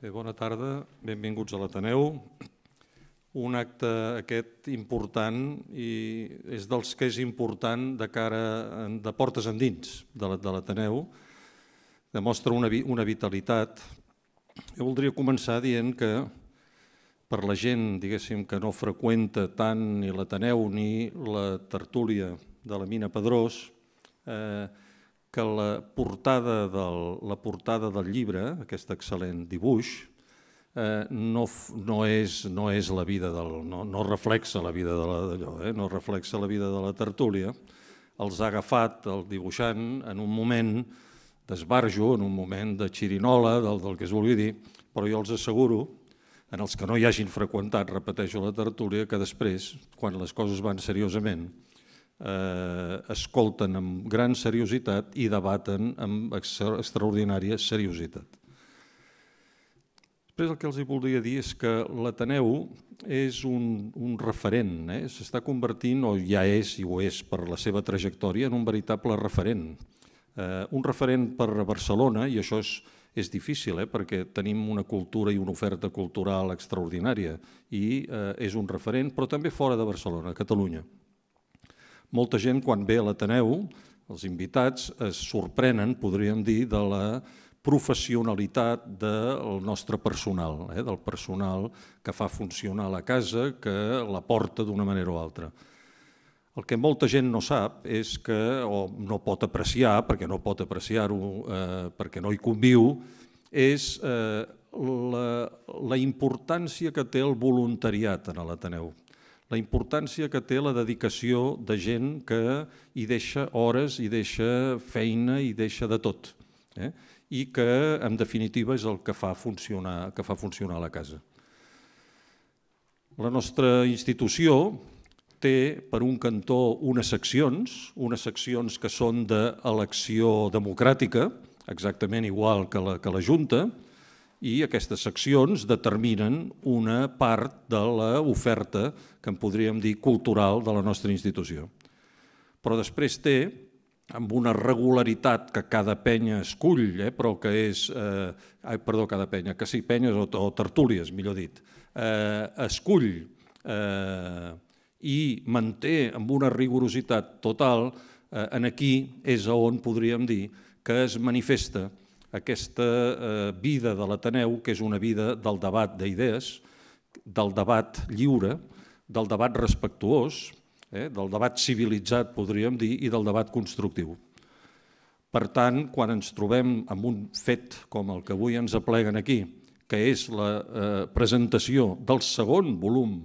Bé, bona tarda, benvinguts a l'Ateneu. Un acte aquest important i és dels que és important de cara de portes endins de l'Ateneu. Demostra una, una vitalitat. Jo voldria començar dient que per la gent, diguéssim, que no freqüenta tant ni l'Ateneu ni la tertúlia de la Mina Pedrós, eh, que la portada del, la portada del llibre, aquest excel·lent dibuix, eh, no, no, és, no és la vida del... no, no reflexa la vida de la, eh? no reflexa la vida de la tertúlia. Els ha agafat el dibuixant en un moment d'esbarjo, en un moment de xirinola, del, del que es vulgui dir, però jo els asseguro, en els que no hi hagin freqüentat, repeteixo, la tertúlia, que després, quan les coses van seriosament, eh, escolten amb gran seriositat i debaten amb extraordinària seriositat. Després el que els hi voldria dir és que l'Ateneu és un, un referent, eh? s'està convertint, o ja és i ho és per la seva trajectòria, en un veritable referent. Eh, un referent per Barcelona, i això és, és difícil, eh? perquè tenim una cultura i una oferta cultural extraordinària, i eh, és un referent, però també fora de Barcelona, Catalunya. Molta gent quan ve a l'Ateneu, els invitats es sorprenen, podríem dir, de la professionalitat del nostre personal, eh, del personal que fa funcionar la casa, que la porta d'una manera o altra. El que molta gent no sap és que, o no pot apreciar, perquè no pot apreciar-ho, eh, perquè no hi conviu, és eh, la, la importància que té el voluntariat en l'Ateneu la importància que té la dedicació de gent que hi deixa hores, hi deixa feina, hi deixa de tot. Eh? I que, en definitiva, és el que fa funcionar, que fa funcionar la casa. La nostra institució té per un cantó unes seccions, unes seccions que són d'elecció democràtica, exactament igual que la, que la Junta, i aquestes seccions determinen una part de l'oferta que en podríem dir cultural de la nostra institució. Però després té, amb una regularitat que cada penya escull, eh, però que és, eh, ai, perdó, cada penya, que sí, penyes o, o tertúlies, millor dit, eh, escull eh, i manté amb una rigorositat total, eh, en aquí és on podríem dir que es manifesta aquesta eh, vida de l'Ateneu, que és una vida del debat d'idees, del debat lliure, del debat respectuós, eh, del debat civilitzat, podríem dir, i del debat constructiu. Per tant, quan ens trobem amb un fet com el que avui ens apleguen aquí, que és la eh, presentació del segon volum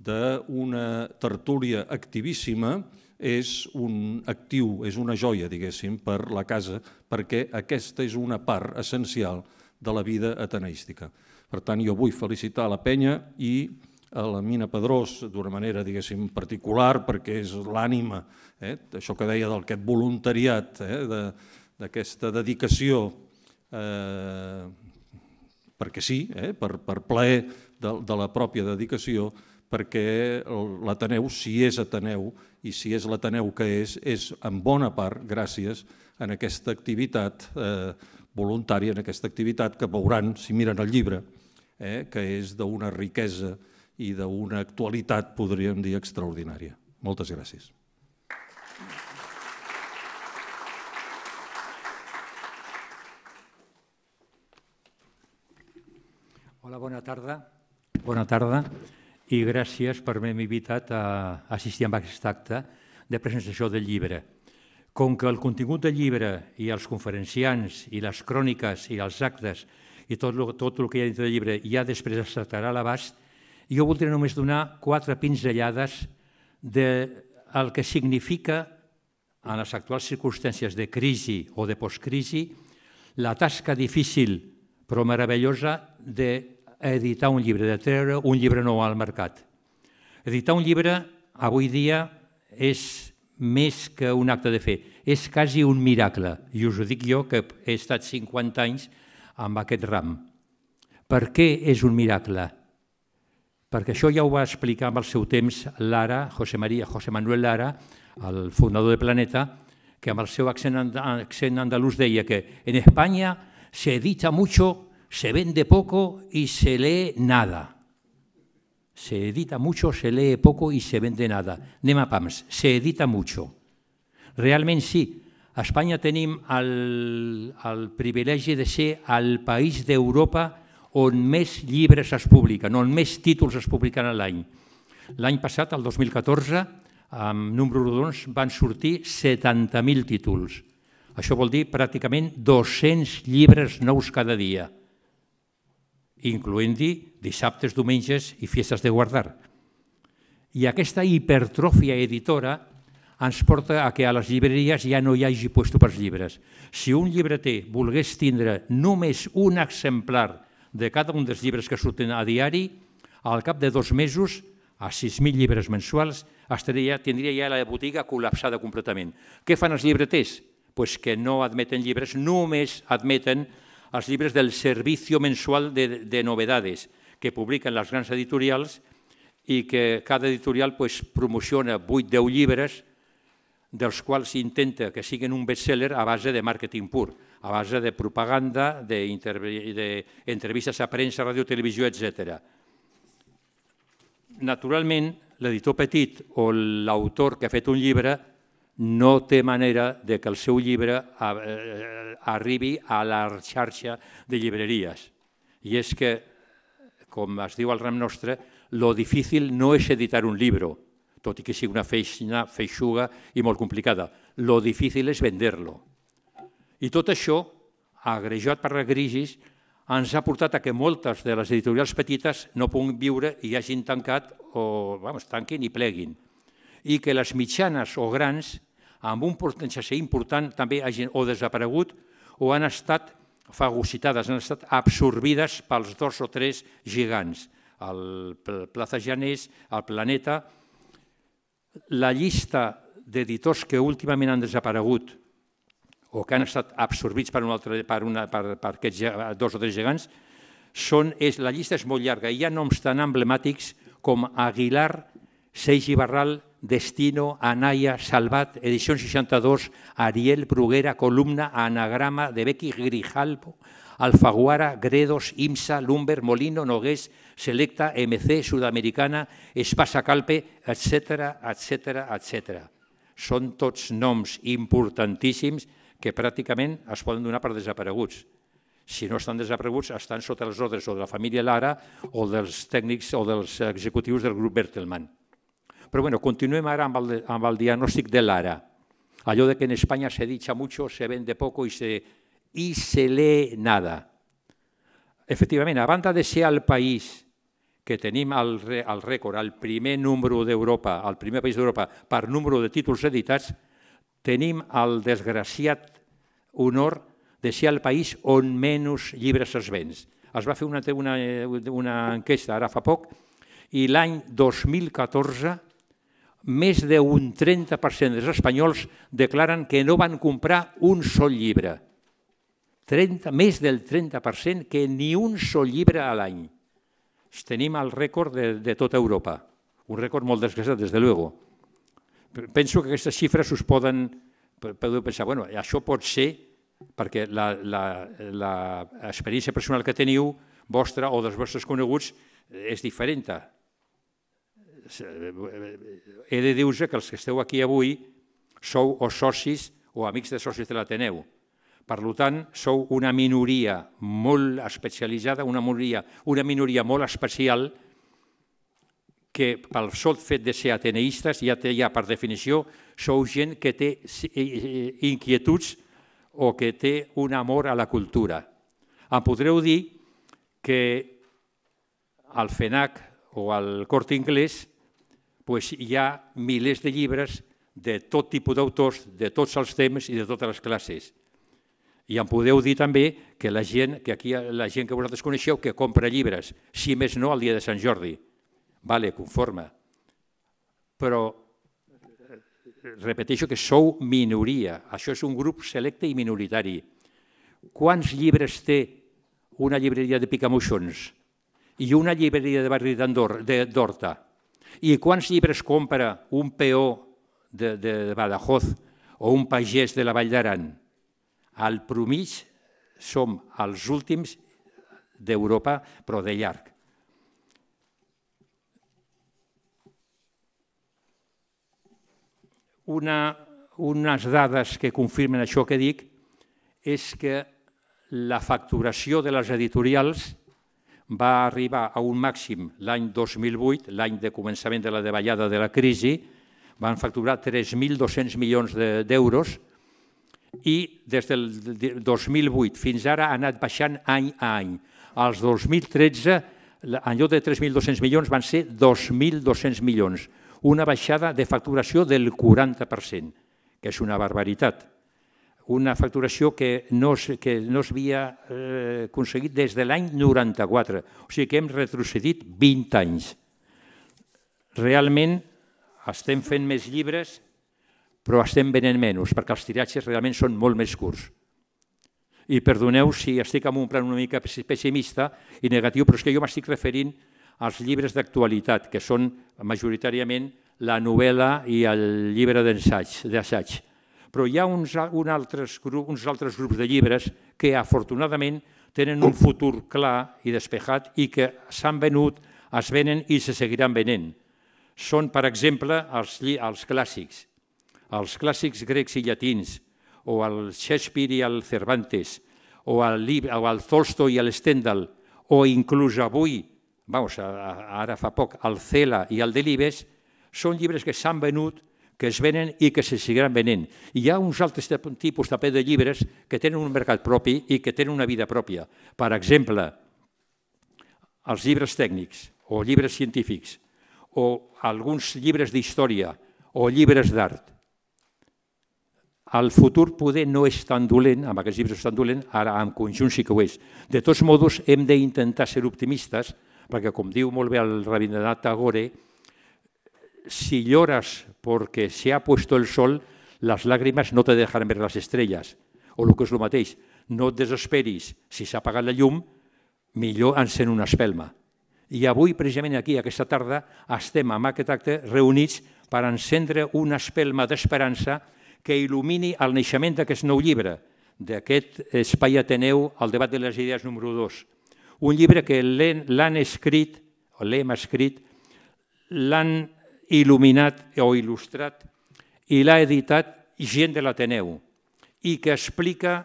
d'una tertúlia activíssima, és un actiu, és una joia, diguéssim, per la casa, perquè aquesta és una part essencial de la vida ateneística. Per tant, jo vull felicitar la penya i a eh, la Mina Pedrós d'una manera, diguéssim, particular, perquè és l'ànima, eh? això que deia d'aquest voluntariat, eh? d'aquesta de, dedicació, eh? perquè sí, eh? per, per plaer de, de la pròpia dedicació, perquè l'Ateneu, si és Ateneu, i si és l'Ateneu que és, és en bona part gràcies a aquesta activitat eh, voluntària, en aquesta activitat que veuran si miren el llibre, eh, que és d'una riquesa i d'una actualitat, podríem dir, extraordinària. Moltes gràcies. Hola, bona tarda. Bona tarda i gràcies per haver-me invitat a assistir a aquest acte de presentació del llibre. Com que el contingut del llibre i els conferenciants i les cròniques i els actes i tot, tot el que hi ha dintre del llibre ja després es tractarà a l'abast, jo voldré només donar quatre pinzellades del de que significa en les actuals circumstàncies de crisi o de postcrisi la tasca difícil però meravellosa de a editar un llibre, de treure un llibre nou al mercat. Editar un llibre avui dia és més que un acte de fe, és quasi un miracle, i us ho dic jo que he estat 50 anys amb aquest ram. Per què és un miracle? Perquè això ja ho va explicar amb el seu temps Lara, José María, José Manuel Lara, el fundador de Planeta, que amb el seu accent, accent andalús deia que en Espanya se edita mucho se vende poco y se lee nada. Se edita mucho, se lee poco y se vende nada. Nema pams, se edita mucho. Realment sí, a Espanya tenim el, el privilegi de ser el país d'Europa on més llibres es publiquen, on més títols es publiquen a l'any. L'any passat, el 2014, amb números rodons, van sortir 70.000 títols. Això vol dir pràcticament 200 llibres nous cada dia incloent-hi dissabtes, diumenges i festes de guardar. I aquesta hipertròfia editora ens porta a que a les llibreries ja no hi hagi puesto pels llibres. Si un llibreter volgués tindre només un exemplar de cada un dels llibres que surten a diari, al cap de dos mesos, a 6.000 llibres mensuals, estaria, tindria ja la botiga col·lapsada completament. Què fan els llibreters? Pues que no admeten llibres, només admeten als llibres del Servicio Mensual de, de Novedades, que publiquen les grans editorials i que cada editorial pues, promociona 8-10 llibres dels quals intenta que siguin un bestseller a base de màrqueting pur, a base de propaganda, d'entrevistes de a premsa, ràdio, televisió, etc. Naturalment, l'editor petit o l'autor que ha fet un llibre no té manera de que el seu llibre eh, eh, arribi a la xarxa de llibreries. I és que, com es diu al ram nostre, lo difícil no és editar un llibre, tot i que sigui una feixina feixuga i molt complicada. Lo difícil és vender-lo. I tot això, agrejat per la crisi, ens ha portat a que moltes de les editorials petites no puguin viure i hagin tancat o vamos, tanquin i pleguin i que les mitjanes o grans amb un potenciació important també hagin o desaparegut o han estat fagocitades, han estat absorbides pels dos o tres gigants, el Plaza Janés, el Planeta. La llista d'editors que últimament han desaparegut o que han estat absorbits per, un altre, per, una, per, per aquests dos o tres gegants, són, és, la llista és molt llarga. Hi ha noms tan emblemàtics com Aguilar, Seix i Barral, Destino, Anaya, Salvat, edición 62, Ariel, Bruguera, Columna, Anagrama, de Becky, Grijalbo, Alfaguara, Gredos, IMSA, Lumber, Molino, Nogués, Selecta, MC, Sudamericana, Espasa Calpe, etc etc etc. Són tots noms importantíssims que pràcticament es poden donar per desapareguts. Si no estan desapareguts, estan sota les ordres o de la família Lara o dels tècnics o dels executius del grup Bertelmann. Però bueno, continuem ara amb el, amb el diagnòstic de l'ara. Allò de que en Espanya se dicha mucho, se vende poco i se, i se lee nada. Efectivament, a banda de ser el país que tenim el, el rècord, el primer número d'Europa, el primer país d'Europa per número de títols editats, tenim el desgraciat honor de ser el país on menys llibres es vens. Es va fer una, una, una enquesta ara fa poc i l'any 2014 més d'un 30% dels espanyols declaren que no van comprar un sol llibre. 30, més del 30% que ni un sol llibre a l'any. Tenim el rècord de, de tota Europa. Un rècord molt desgastat, des de luego. Penso que aquestes xifres us poden... Podeu pensar, bueno, això pot ser perquè l'experiència personal que teniu, vostra o dels vostres coneguts, és diferent Eh, eh, he de dir-vos que els que esteu aquí avui sou o socis o amics de socis de l'Ateneu. Per tant, sou una minoria molt especialitzada, una minoria, una minoria molt especial que pel sol fet de ser ateneïstes, ja, té, ja per definició sou gent que té eh, inquietuds o que té un amor a la cultura. Em podreu dir que al FENAC o al Cort Inglés pues, hi ha milers de llibres de tot tipus d'autors, de tots els temes i de totes les classes. I em podeu dir també que la gent que aquí la gent que vosaltres coneixeu que compra llibres, si més no al dia de Sant Jordi. Vale, conforme. Però repeteixo que sou minoria, això és un grup selecte i minoritari. Quants llibres té una llibreria de Picamoixons i una llibreria de barri d'Horta? I quants llibres compra un peó de, de, de Badajoz o un pagès de la Vall d'Aran? Al promig som els últims d'Europa, però de llarg. Una, unes dades que confirmen això que dic és que la facturació de les editorials va arribar a un màxim l'any 2008, l'any de començament de la davallada de la crisi, van facturar 3.200 milions d'euros i des del 2008 fins ara ha anat baixant any a any. Als 2013, en lloc de 3.200 milions, van ser 2.200 milions, una baixada de facturació del 40%, que és una barbaritat una facturació que no, que no s'havia eh, aconseguit des de l'any 94, o sigui que hem retrocedit 20 anys. Realment estem fent més llibres, però estem venent menys, perquè els tiratges realment són molt més curts. I perdoneu si estic en un plan una mica pessimista i negatiu, però és que jo m'estic referint als llibres d'actualitat, que són majoritàriament la novel·la i el llibre d'assaig. Però hi ha uns, un altres, uns altres grups de llibres que, afortunadament, tenen un futur clar i despejat i que s'han venut, es venen i se seguiran venent. Són, per exemple, els, els clàssics, els clàssics grecs i llatins, o el Shakespeare i el Cervantes, o el, o el Tolstoi i el Stendhal, o inclús avui, vamos, ara fa poc, el Cela i el Delibes, són llibres que s'han venut que es venen i que se seguiran venent. hi ha uns altres tipus també de llibres que tenen un mercat propi i que tenen una vida pròpia. Per exemple, els llibres tècnics o llibres científics o alguns llibres d'història o llibres d'art. El futur poder no és tan dolent, amb aquests llibres tan dolent, ara en conjunt sí que ho és. De tots modos, hem d'intentar ser optimistes, perquè com diu molt bé el Rabindranath Tagore, si lloras porque se ha puesto el sol, las lágrimas no te dejan ver las estrellas. O lo que és lo mateix, no et desesperis si s'ha apagat la llum, millor encén una espelma. I avui, precisament aquí, aquesta tarda, estem amb aquest acte reunits per encendre una espelma d'esperança que il·lumini el naixement d'aquest nou llibre, d'aquest espai Ateneu, el debat de les idees número 2. Un llibre que l'han escrit, o l'hem escrit, l'han il·luminat o il·lustrat i l'ha editat gent de l'Ateneu i que explica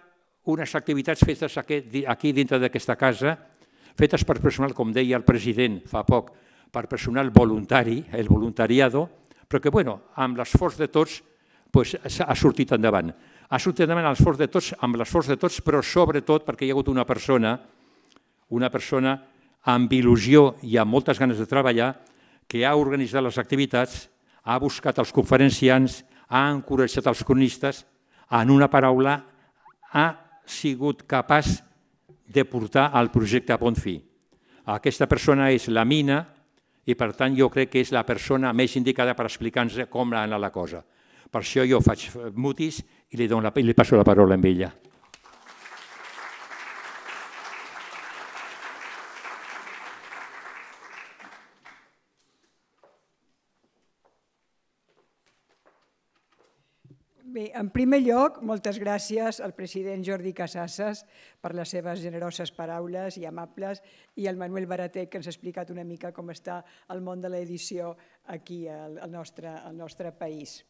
unes activitats fetes aquí dintre d'aquesta casa, fetes per personal, com deia el president fa poc, per personal voluntari, el voluntariado, però que bueno, amb l'esforç de tots pues, ha sortit endavant. Ha sortit endavant l'esforç de tots, amb l'esforç de tots, però sobretot perquè hi ha hagut una persona, una persona amb il·lusió i amb moltes ganes de treballar, que ha organitzat les activitats, ha buscat els conferenciants, ha encoratjat els cronistes, en una paraula, ha sigut capaç de portar el projecte a bon fi. Aquesta persona és la mina i, per tant, jo crec que és la persona més indicada per explicar-nos com ha anat la cosa. Per això jo faig mutis i li, dono la, i li passo la paraula a ella. Bé, en primer lloc, moltes gràcies al president Jordi Casasses per les seves generoses paraules i amables i al Manuel Baratec, que ens ha explicat una mica com està el món de l'edició aquí al, al, nostre, al nostre país.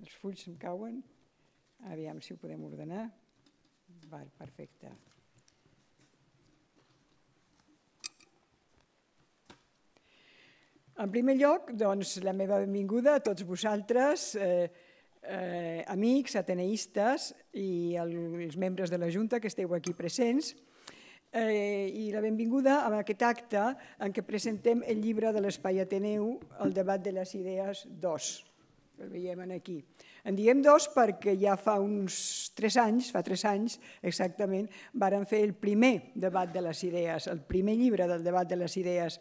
Els fulls em cauen. Aviam si ho podem ordenar. Val, perfecte. En primer lloc, doncs, la meva benvinguda a tots vosaltres. Eh, eh, amics, ateneistes i el, els membres de la Junta que esteu aquí presents eh, i la benvinguda a aquest acte en què presentem el llibre de l'Espai Ateneu, el debat de les idees 2. El veiem aquí. En diem dos perquè ja fa uns tres anys, fa tres anys exactament, varen fer el primer debat de les idees, el primer llibre del debat de les idees,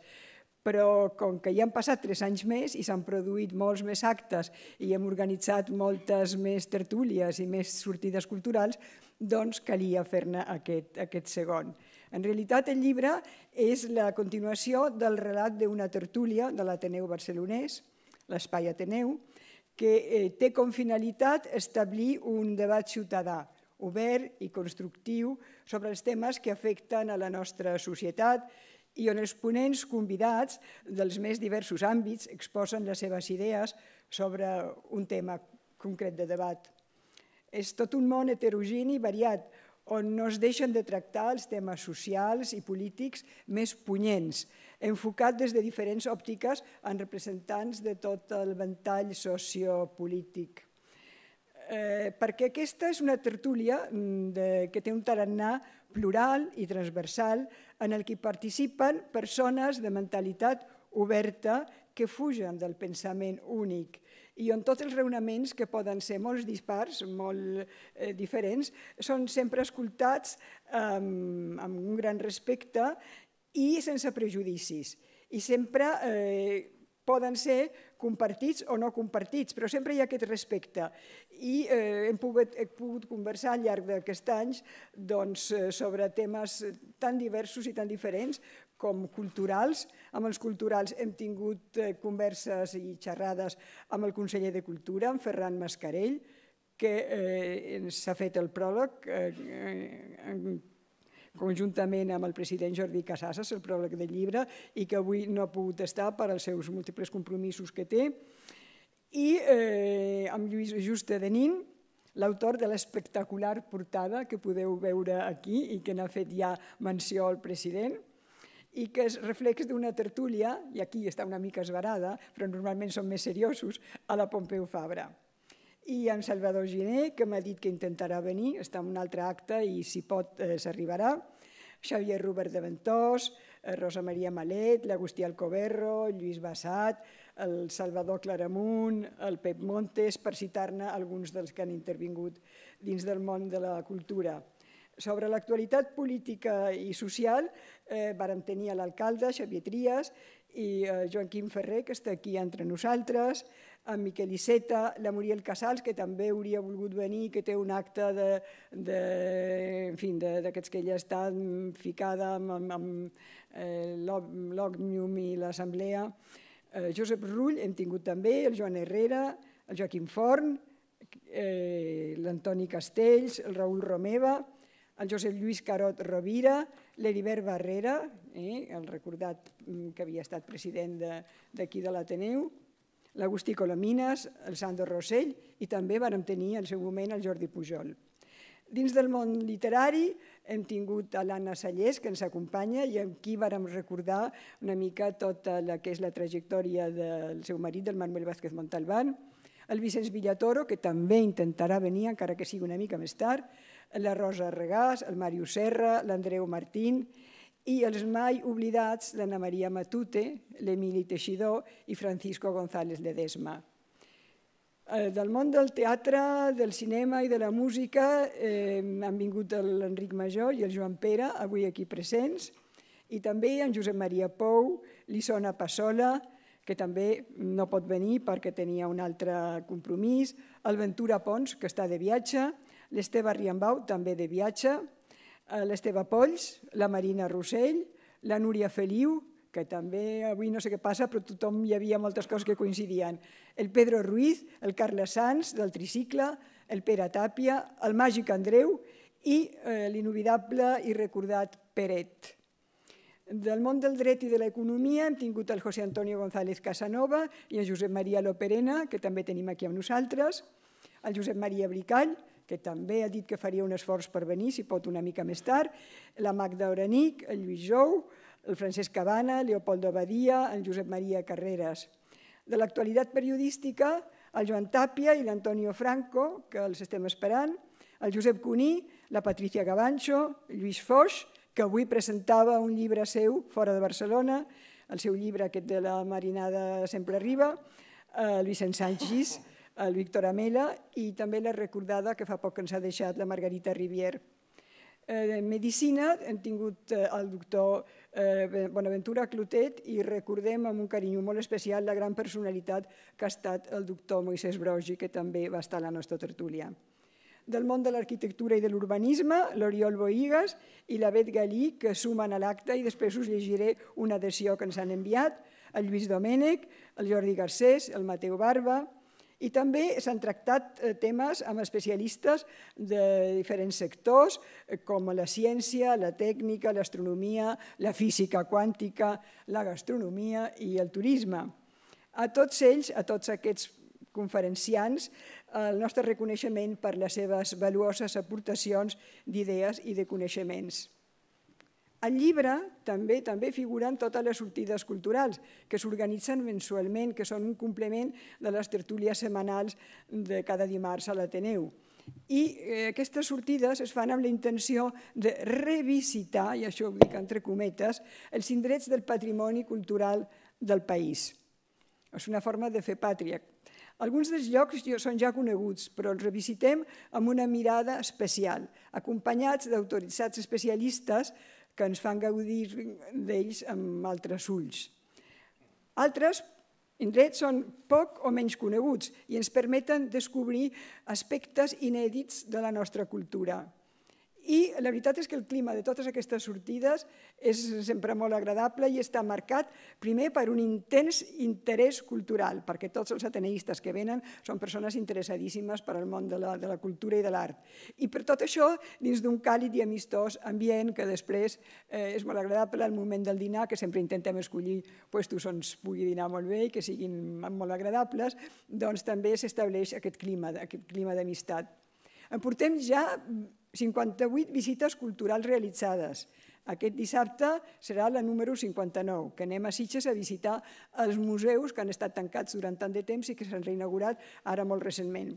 però com que ja han passat tres anys més i s'han produït molts més actes i hem organitzat moltes més tertúlies i més sortides culturals, doncs calia fer-ne aquest, aquest segon. En realitat, el llibre és la continuació del relat d'una tertúlia de l'Ateneu barcelonès, l'Espai Ateneu, que eh, té com finalitat establir un debat ciutadà, obert i constructiu sobre els temes que afecten a la nostra societat, i on els ponents convidats dels més diversos àmbits exposen les seves idees sobre un tema concret de debat. És tot un món heterogini i variat, on no es deixen de tractar els temes socials i polítics més punyents, enfocat des de diferents òptiques en representants de tot el ventall sociopolític. Eh, perquè aquesta és una tertúlia mm, de, que té un tarannà plural i transversal en el que participen persones de mentalitat oberta que fugen del pensament únic i on tots els raonaments, que poden ser molt dispars, molt eh, diferents, són sempre escoltats eh, amb un gran respecte i sense prejudicis. I sempre eh, poden ser compartits o no compartits, però sempre hi ha aquest respecte. I eh, hem, pogut, conversar al llarg d'aquests anys doncs, eh, sobre temes tan diversos i tan diferents com culturals. Amb els culturals hem tingut eh, converses i xerrades amb el conseller de Cultura, en Ferran Mascarell, que eh, ens ha fet el pròleg eh, en conjuntament amb el president Jordi Casasas, el pròleg del llibre, i que avui no ha pogut estar per als seus múltiples compromisos que té, i eh, amb Lluís Juste de Nin, l'autor de l'espectacular portada que podeu veure aquí i que n'ha fet ja menció el president, i que és reflex d'una tertúlia, i aquí està una mica esbarada, però normalment són més seriosos, a la Pompeu Fabra i en Salvador Giné, que m'ha dit que intentarà venir, està en un altre acte i si pot eh, s'arribarà, Xavier Robert de Ventós, eh, Rosa Maria Malet, l'Agustí Alcoberro, Lluís Bassat, el Salvador Claramunt, el Pep Montes, per citar-ne alguns dels que han intervingut dins del món de la cultura. Sobre l'actualitat política i social, eh, vàrem tenir l'alcalde, Xavier Trias, i eh, Joaquim Ferrer, que està aquí entre nosaltres, en Miquel Iceta, la Muriel Casals, que també hauria volgut venir, que té un acte de, de, en d'aquests que ella està ficada amb, amb, eh, l'Òmnium i l'Assemblea. Eh, Josep Rull hem tingut també, el Joan Herrera, el Joaquim Forn, eh, l'Antoni Castells, el Raül Romeva, el Josep Lluís Carot Rovira, l'Heribert Barrera, eh, el recordat mm, que havia estat president d'aquí de l'Ateneu, l'Agustí Colomines, el Sandro Rossell i també vàrem tenir en el seu moment el Jordi Pujol. Dins del món literari hem tingut a l'Anna Sallés, que ens acompanya, i amb qui vàrem recordar una mica tota la que és la trajectòria del seu marit, del Manuel Vázquez Montalbán, el Vicenç Villatoro, que també intentarà venir, encara que sigui una mica més tard, la Rosa Regàs, el Màrius Serra, l'Andreu Martín, i els mai oblidats d'Anna Maria Matute, l'Emili Teixidor i Francisco González Ledesma. Eh, del món del teatre, del cinema i de la música eh, han vingut l'Enric Major i el Joan Pere, avui aquí presents, i també en Josep Maria Pou, l'Isona Passola, que també no pot venir perquè tenia un altre compromís, el Ventura Pons, que està de viatge, l'Esteve Riambau, també de viatge, Eh, l'Esteve Polls, la Marina Rossell, la Núria Feliu, que també avui no sé què passa, però tothom hi havia moltes coses que coincidien. El Pedro Ruiz, el Carles Sanz, del tricicle, el Pere Tàpia, el màgic Andreu i eh, l'inovidable i recordat Peret. Del món del dret i de l'economia hem tingut el José Antonio González Casanova i el Josep Maria Loperena, que també tenim aquí amb nosaltres, el Josep Maria Bricall, que també ha dit que faria un esforç per venir, si pot una mica més tard, la Magda Oranic, el Lluís Jou, el Francesc Cabana, Leopoldo Badia, en Josep Maria Carreras. De l'actualitat periodística, el Joan Tàpia i l'Antonio Franco, que els estem esperant, el Josep Cuní, la Patricia Gabancho, Lluís Foix, que avui presentava un llibre seu fora de Barcelona, el seu llibre aquest de la marinada sempre arriba, el Vicent Sánchez, el Víctor Amela i també la recordada que fa poc que ens ha deixat la Margarita Rivier. Eh, en Medicina hem tingut eh, el doctor eh, Bonaventura Clotet i recordem amb un carinyo molt especial la gran personalitat que ha estat el doctor Moisés Brogi, que també va estar a la nostra tertúlia. Del món de l'arquitectura i de l'urbanisme, l'Oriol Boigas i la Bet Galí, que sumen a l'acte i després us llegiré una adhesió que ens han enviat, el Lluís Domènech, el Jordi Garcés, el Mateu Barba, i també s'han tractat eh, temes amb especialistes de diferents sectors, eh, com la ciència, la tècnica, l'astronomia, la física quàntica, la gastronomia i el turisme. A tots ells, a tots aquests conferenciants, eh, el nostre reconeixement per les seves valuoses aportacions d'idees i de coneixements. Al llibre també també figuren totes les sortides culturals que s'organitzen mensualment, que són un complement de les tertúlies setmanals de cada dimarts a l'Ateneu. I eh, aquestes sortides es fan amb la intenció de revisitar, i això ho dic entre cometes, els indrets del patrimoni cultural del país. És una forma de fer pàtria. Alguns dels llocs són ja coneguts, però els revisitem amb una mirada especial, acompanyats d'autoritzats especialistes que ens fan gaudir d'ells amb altres ulls. Altres indrets són poc o menys coneguts i ens permeten descobrir aspectes inèdits de la nostra cultura. I la veritat és que el clima de totes aquestes sortides és sempre molt agradable i està marcat primer per un intens interès cultural, perquè tots els ateneïstes que venen són persones interessadíssimes per al món de la, de la cultura i de l'art. I per tot això, dins d'un càlid i amistós ambient que després eh, és molt agradable al moment del dinar, que sempre intentem escollir puestos on es pugui dinar molt bé i que siguin molt agradables, doncs també s'estableix aquest clima, aquest clima d'amistat. En portem ja 58 visites culturals realitzades. Aquest dissabte serà la número 59, que anem a Sitges a visitar els museus que han estat tancats durant tant de temps i que s'han reinaugurat ara molt recentment.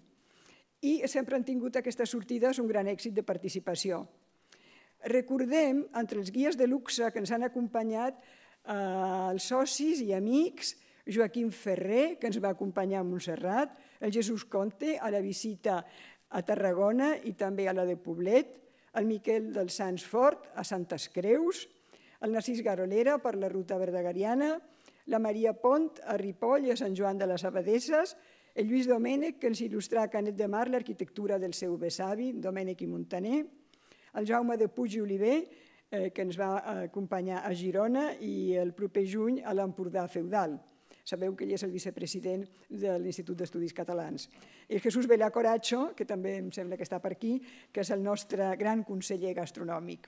I sempre han tingut aquestes sortides un gran èxit de participació. Recordem, entre els guies de luxe que ens han acompanyat, eh, els socis i amics, Joaquim Ferrer, que ens va acompanyar a Montserrat, el Jesús Conte, a la visita a Tarragona i també a la de Poblet, el Miquel del Sants Fort a Santes Creus, el Narcís Garolera per la ruta verdagariana, la Maria Pont a Ripoll i a Sant Joan de les Abadesses, el Lluís Domènech, que ens il·lustrà a Canet de Mar l'arquitectura del seu besavi, Domènech i Montaner, el Jaume de Puig i Oliver, eh, que ens va acompanyar a Girona, i el proper juny a l'Empordà feudal. Sabeu que ell és el vicepresident de l'Institut d'Estudis Catalans. I Jesús Vela Coratxo, que també em sembla que està per aquí, que és el nostre gran conseller gastronòmic.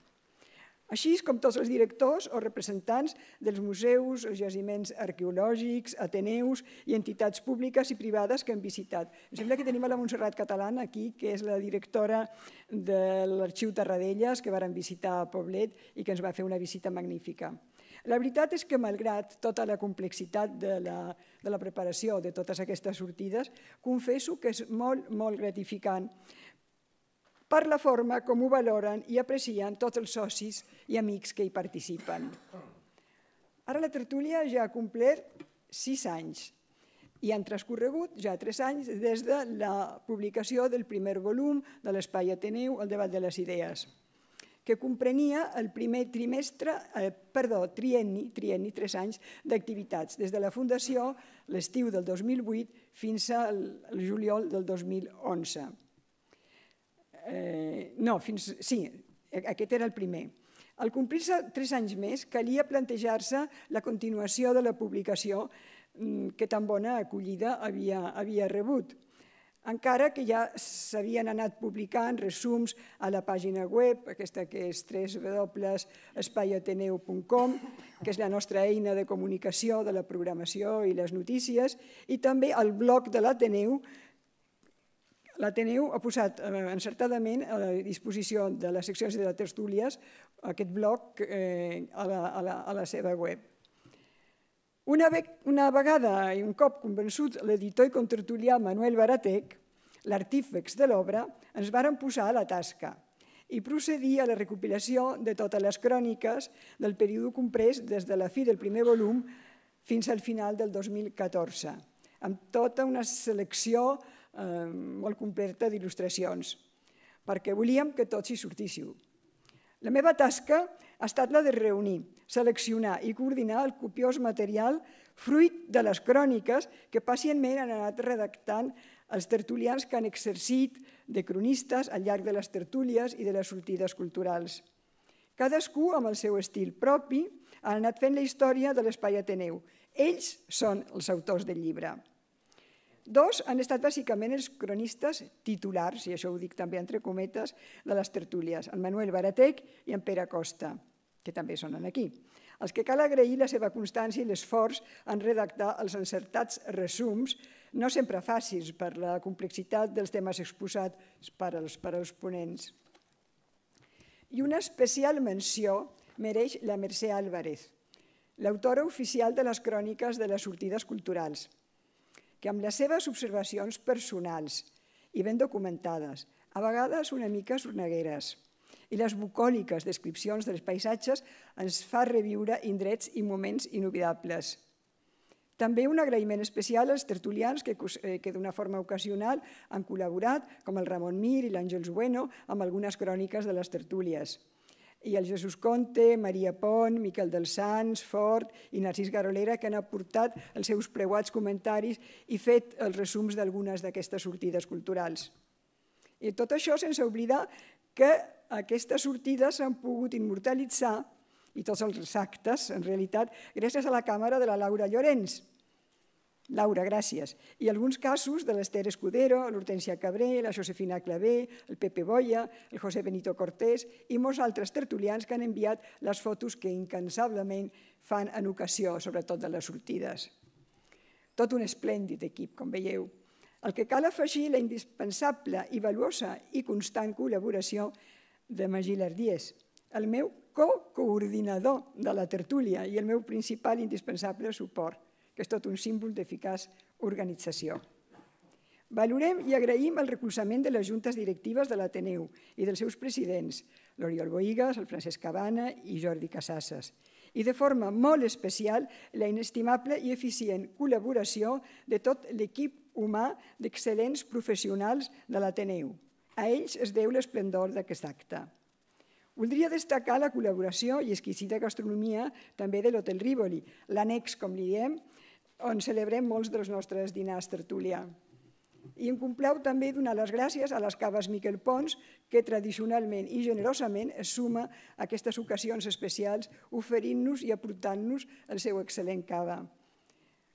Així com tots els directors o representants dels museus, els jaciments arqueològics, ateneus i entitats públiques i privades que han visitat. Em sembla que tenim a la Montserrat Catalana aquí, que és la directora de l'Arxiu Tarradellas, que varen visitar a Poblet i que ens va fer una visita magnífica. La veritat és que, malgrat tota la complexitat de la, de la preparació de totes aquestes sortides, confesso que és molt, molt gratificant per la forma com ho valoren i aprecien tots els socis i amics que hi participen. Ara la tertúlia ja ha complert sis anys i han transcorregut ja tres anys des de la publicació del primer volum de l'Espai Ateneu, el debat de les idees que comprenia el primer trimestre, eh, perdó, trienni, trienni, tres anys d'activitats, des de la fundació l'estiu del 2008 fins al, al juliol del 2011. Eh, no, fins, sí, e, aquest era el primer. Al complir-se tres anys més, calia plantejar-se la continuació de la publicació mm, que tan bona acollida havia, havia rebut encara que ja s'havien anat publicant resums a la pàgina web, aquesta que és www.espaiateneu.com, que és la nostra eina de comunicació de la programació i les notícies, i també el blog de l'Ateneu, L'Ateneu ha posat eh, encertadament a la disposició de les seccions de les tertúlies aquest blog eh, a, la, a, la, a la seva web. Una, una vegada i un cop convençut l'editor i contratulià Manuel Baratec, l'artífex de l'obra, ens varen posar a la tasca i procedir a la recopilació de totes les cròniques del període comprès des de la fi del primer volum fins al final del 2014, amb tota una selecció eh, molt completa d'il·lustracions, perquè volíem que tots hi sortíssiu. La meva tasca ha estat la de reunir, seleccionar i coordinar el copiós material fruit de les cròniques que pacientment han anat redactant els tertulians que han exercit de cronistes al llarg de les tertúlies i de les sortides culturals. Cadascú, amb el seu estil propi, ha anat fent la història de l'espai Ateneu. Ells són els autors del llibre. Dos han estat bàsicament els cronistes titulars, i això ho dic també entre cometes, de les tertúlies, en Manuel Baratec i en Pere Costa, que també sonen aquí, els que cal agrair la seva constància i l'esforç en redactar els encertats resums, no sempre fàcils per la complexitat dels temes exposats per als, per als ponents. I una especial menció mereix la Mercè Álvarez, l'autora oficial de les cròniques de les sortides culturals, que amb les seves observacions personals i ben documentades, a vegades una mica sornegueres, i les bucòliques descripcions dels paisatges ens fa reviure indrets i moments inolvidables. També un agraïment especial als tertulians que, eh, que d'una forma ocasional han col·laborat, com el Ramon Mir i l'Àngels Bueno, amb algunes cròniques de les tertúlies i el Jesús Conte, Maria Pont, Miquel dels Sants, Fort i Narcís Garolera, que han aportat els seus preuats comentaris i fet els resums d'algunes d'aquestes sortides culturals. I tot això sense oblidar que aquestes sortides s'han pogut immortalitzar i tots els actes, en realitat, gràcies a la càmera de la Laura Llorenç, Laura, gràcies. I alguns casos de l'Ester Escudero, l'Hortència Cabré, la Josefina Clavé, el Pepe Boia, el José Benito Cortés i molts altres tertulians que han enviat les fotos que incansablement fan en ocasió, sobretot de les sortides. Tot un esplèndid equip, com veieu. El que cal afegir la indispensable i valuosa i constant col·laboració de Magí Lardies, el meu co-coordinador de la tertúlia i el meu principal indispensable suport que és tot un símbol d'eficaç organització. Valorem i agraïm el recolzament de les juntes directives de l'Ateneu i dels seus presidents, l'Oriol Boigas, el Francesc Cabana i Jordi Casasses, i de forma molt especial la inestimable i eficient col·laboració de tot l'equip humà d'excel·lents professionals de l'Ateneu. A ells es deu l'esplendor d'aquest acte. Voldria destacar la col·laboració i exquisita gastronomia també de l'Hotel Rivoli, l'annex, com li diem, on celebrem molts dels nostres dinars tertúlia. I em compleu també donar les gràcies a les caves Miquel Pons, que tradicionalment i generosament es suma a aquestes ocasions especials, oferint-nos i aportant-nos el seu excel·lent cava.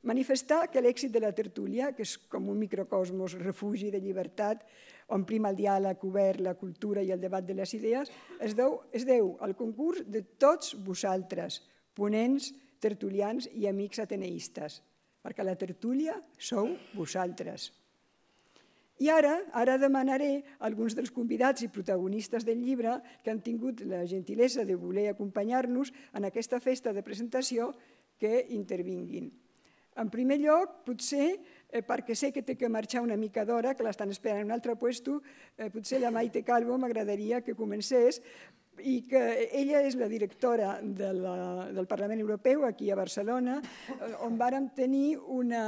Manifestar que l'èxit de la tertúlia, que és com un microcosmos refugi de llibertat, on prima el diàleg obert, la cultura i el debat de les idees, es deu, es deu al concurs de tots vosaltres, ponents, tertulians i amics ateneistes perquè la tertúlia sou vosaltres. I ara, ara demanaré a alguns dels convidats i protagonistes del llibre que han tingut la gentilesa de voler acompanyar-nos en aquesta festa de presentació que intervinguin. En primer lloc, potser, eh, perquè sé que té que marxar una mica d'hora, que l'estan esperant en un altre lloc, eh, potser la Maite Calvo m'agradaria que comencés i que ella és la directora de la, del Parlament Europeu aquí a Barcelona, eh, on vàrem tenir una,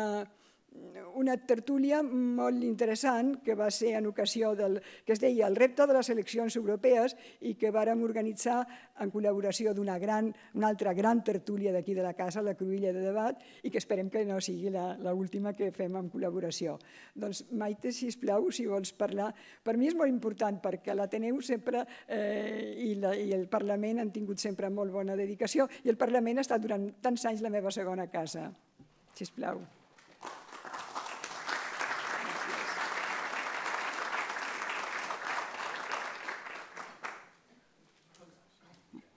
una tertúlia molt interessant que va ser en ocasió del que es deia el repte de les eleccions europees i que vàrem organitzar en col·laboració d'una gran, una altra gran tertúlia d'aquí de la casa, la Cruïlla de Debat, i que esperem que no sigui l'última que fem en col·laboració. Doncs Maite, si plau, si vols parlar, per mi és molt important perquè l'Ateneu sempre eh, i, la, i el Parlament han tingut sempre molt bona dedicació i el Parlament ha estat durant tants anys la meva segona casa. Si plau.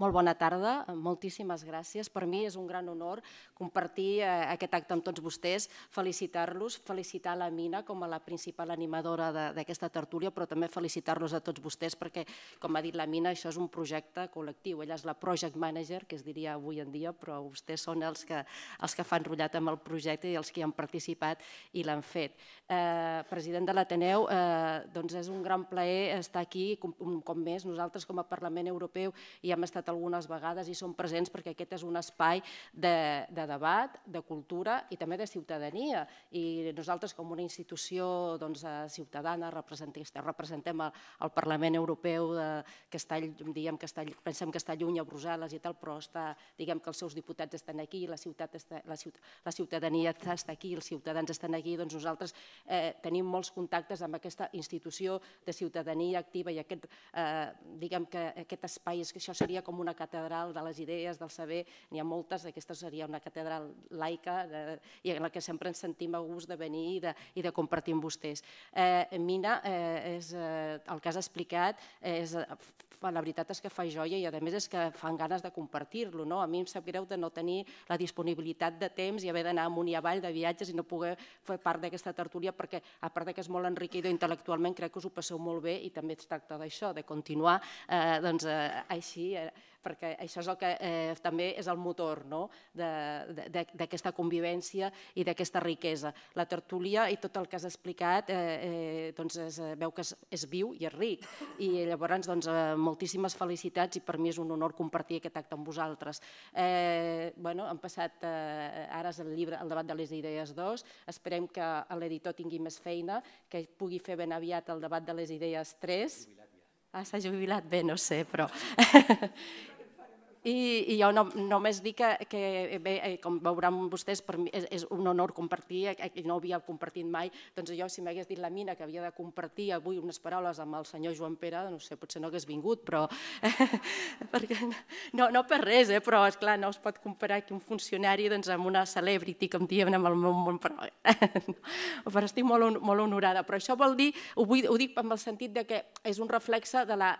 Molt bona tarda, moltíssimes gràcies. Per mi és un gran honor compartir eh, aquest acte amb tots vostès, felicitar-los, felicitar la Mina com a la principal animadora d'aquesta tertúlia, però també felicitar-los a tots vostès perquè, com ha dit la Mina, això és un projecte col·lectiu. Ella és la project manager, que es diria avui en dia, però vostès són els que, els que fan rotllat amb el projecte i els que hi han participat i l'han fet. Eh, president de l'Ateneu, eh, doncs és un gran plaer estar aquí, com, com més nosaltres com a Parlament Europeu hi hem estat algunes vegades i són presents perquè aquest és un espai de, de debat, de cultura i també de ciutadania. I nosaltres com una institució doncs, eh, ciutadana representista, representem el, el Parlament Europeu de, eh, que està, diem, que està, pensem que està lluny a Brussel·les i tal, però està, diguem que els seus diputats estan aquí, la, ciutat està, la, ciutat, la ciutadania està aquí, els ciutadans estan aquí, doncs nosaltres eh, tenim molts contactes amb aquesta institució de ciutadania activa i aquest, eh, diguem que aquest espai, és que això seria com una catedral de les idees, del saber, n'hi ha moltes, aquesta seria una catedral laica i en la que sempre ens sentim a gust de venir i de, i de compartir amb vostès. Eh, Mina, eh, és, eh, el que has explicat és eh, la veritat és que fa joia i a més és que fan ganes de compartir-lo. No? A mi em sap greu de no tenir la disponibilitat de temps i haver d'anar amunt i avall de viatges i no poder fer part d'aquesta tertúlia perquè a part que és molt enriquidor intel·lectualment crec que us ho passeu molt bé i també es tracta d'això, de continuar eh, doncs, eh, així eh, perquè això és el que eh, també és el motor no? d'aquesta convivència i d'aquesta riquesa. La tertúlia i tot el que has explicat eh, eh, doncs es eh, veu que és, és viu i és ric. I llavors, doncs, eh, moltíssimes felicitats i per mi és un honor compartir aquest acte amb vosaltres. Eh, bueno, han passat, eh, ara és el llibre El debat de les idees 2, esperem que l'editor tingui més feina, que pugui fer ben aviat el debat de les idees 3. Ah, s'ha jubilat bé, no sé, però... I, i jo no, només dic que, bé, eh, com veuran vostès, per mi és, és un honor compartir, eh, no havia compartit mai, doncs jo si m'hagués dit la mina que havia de compartir avui unes paraules amb el senyor Joan Pere, no sé, potser no hagués vingut, però... perquè, no, no per res, eh, però és clar no es pot comparar que un funcionari doncs, amb una celebrity, com diem amb el meu món, però, eh, però estic molt, honorada. Però això vol dir, ho, dic amb el sentit de que és un reflexe de la,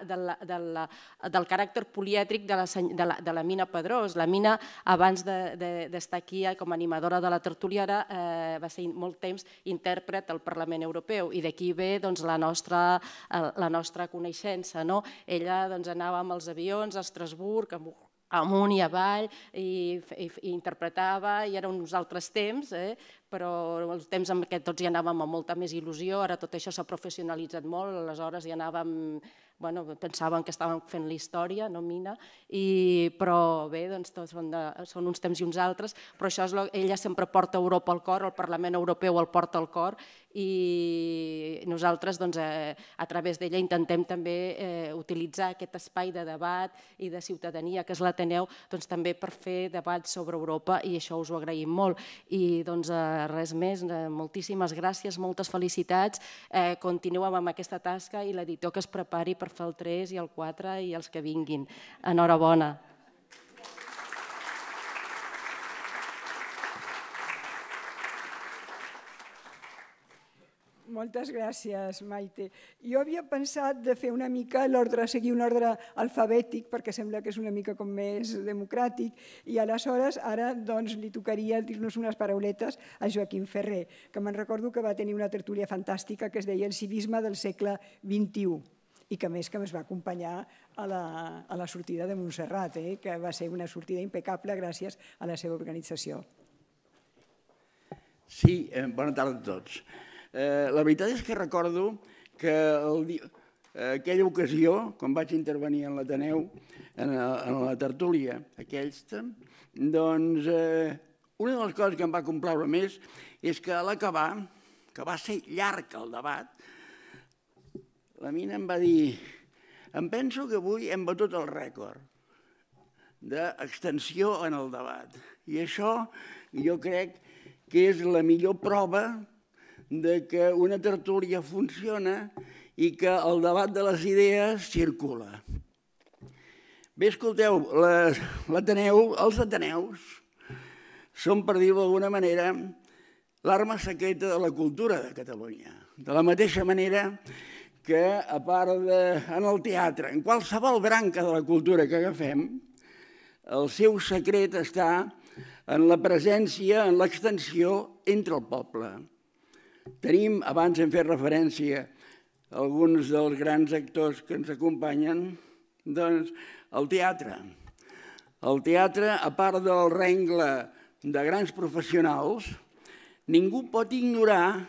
del caràcter poliètric de la, de de la Mina Pedrós. La Mina, abans d'estar de, aquí eh, com a animadora de la tertuliara, eh, va ser molt temps intèrpret al Parlament Europeu i d'aquí ve doncs, la, nostra, la nostra coneixença. No? Ella doncs, anava amb els avions a Estrasburg, amb amunt i avall i, interpretava i eren uns altres temps, eh? però els temps en què tots hi anàvem amb molta més il·lusió, ara tot això s'ha professionalitzat molt, aleshores hi anàvem, bueno, pensàvem que estàvem fent la història, no mina, i, però bé, doncs tots són, de, són uns temps i uns altres, però això és lo, ella sempre porta Europa al cor, el Parlament Europeu el porta al cor, i nosaltres doncs, eh, a través d'ella intentem també eh, utilitzar aquest espai de debat i de ciutadania que és l'Ateneu doncs, també per fer debats sobre Europa i això us ho agraïm molt. I doncs, eh, res més, eh, moltíssimes gràcies, moltes felicitats. Eh, continuem amb aquesta tasca i l'editor que es prepari per fer el 3 i el 4 i els que vinguin. Enhorabona. Moltes gràcies, Maite. Jo havia pensat de fer una mica l'ordre, seguir un ordre alfabètic, perquè sembla que és una mica com més democràtic, i aleshores ara doncs, li tocaria dir-nos unes parauletes a Joaquim Ferrer, que me'n recordo que va tenir una tertúlia fantàstica que es deia El civisme del segle XXI i que a més que es va acompanyar a la, a la sortida de Montserrat, eh? que va ser una sortida impecable gràcies a la seva organització. Sí, eh, bona tarda a tots. Eh, la veritat és que recordo que el dia, aquella ocasió, quan vaig intervenir en l'Ateneu, en, en la tertúlia aquesta, doncs eh, una de les coses que em va complaure més és que a l'acabar, que va ser llarg el debat, la mina em va dir em penso que avui hem batut el rècord d'extensió en el debat. I això jo crec que és la millor prova de que una tertúlia funciona i que el debat de les idees circula. Bé, escolteu, l'Ateneu, els Ateneus són, per dir-ho d'alguna manera, l'arma secreta de la cultura de Catalunya. De la mateixa manera que, a part de, en el teatre, en qualsevol branca de la cultura que agafem, el seu secret està en la presència, en l'extensió entre el poble. Tenim, abans hem fet referència a alguns dels grans actors que ens acompanyen, doncs el teatre. El teatre, a part del rengle de grans professionals, ningú pot ignorar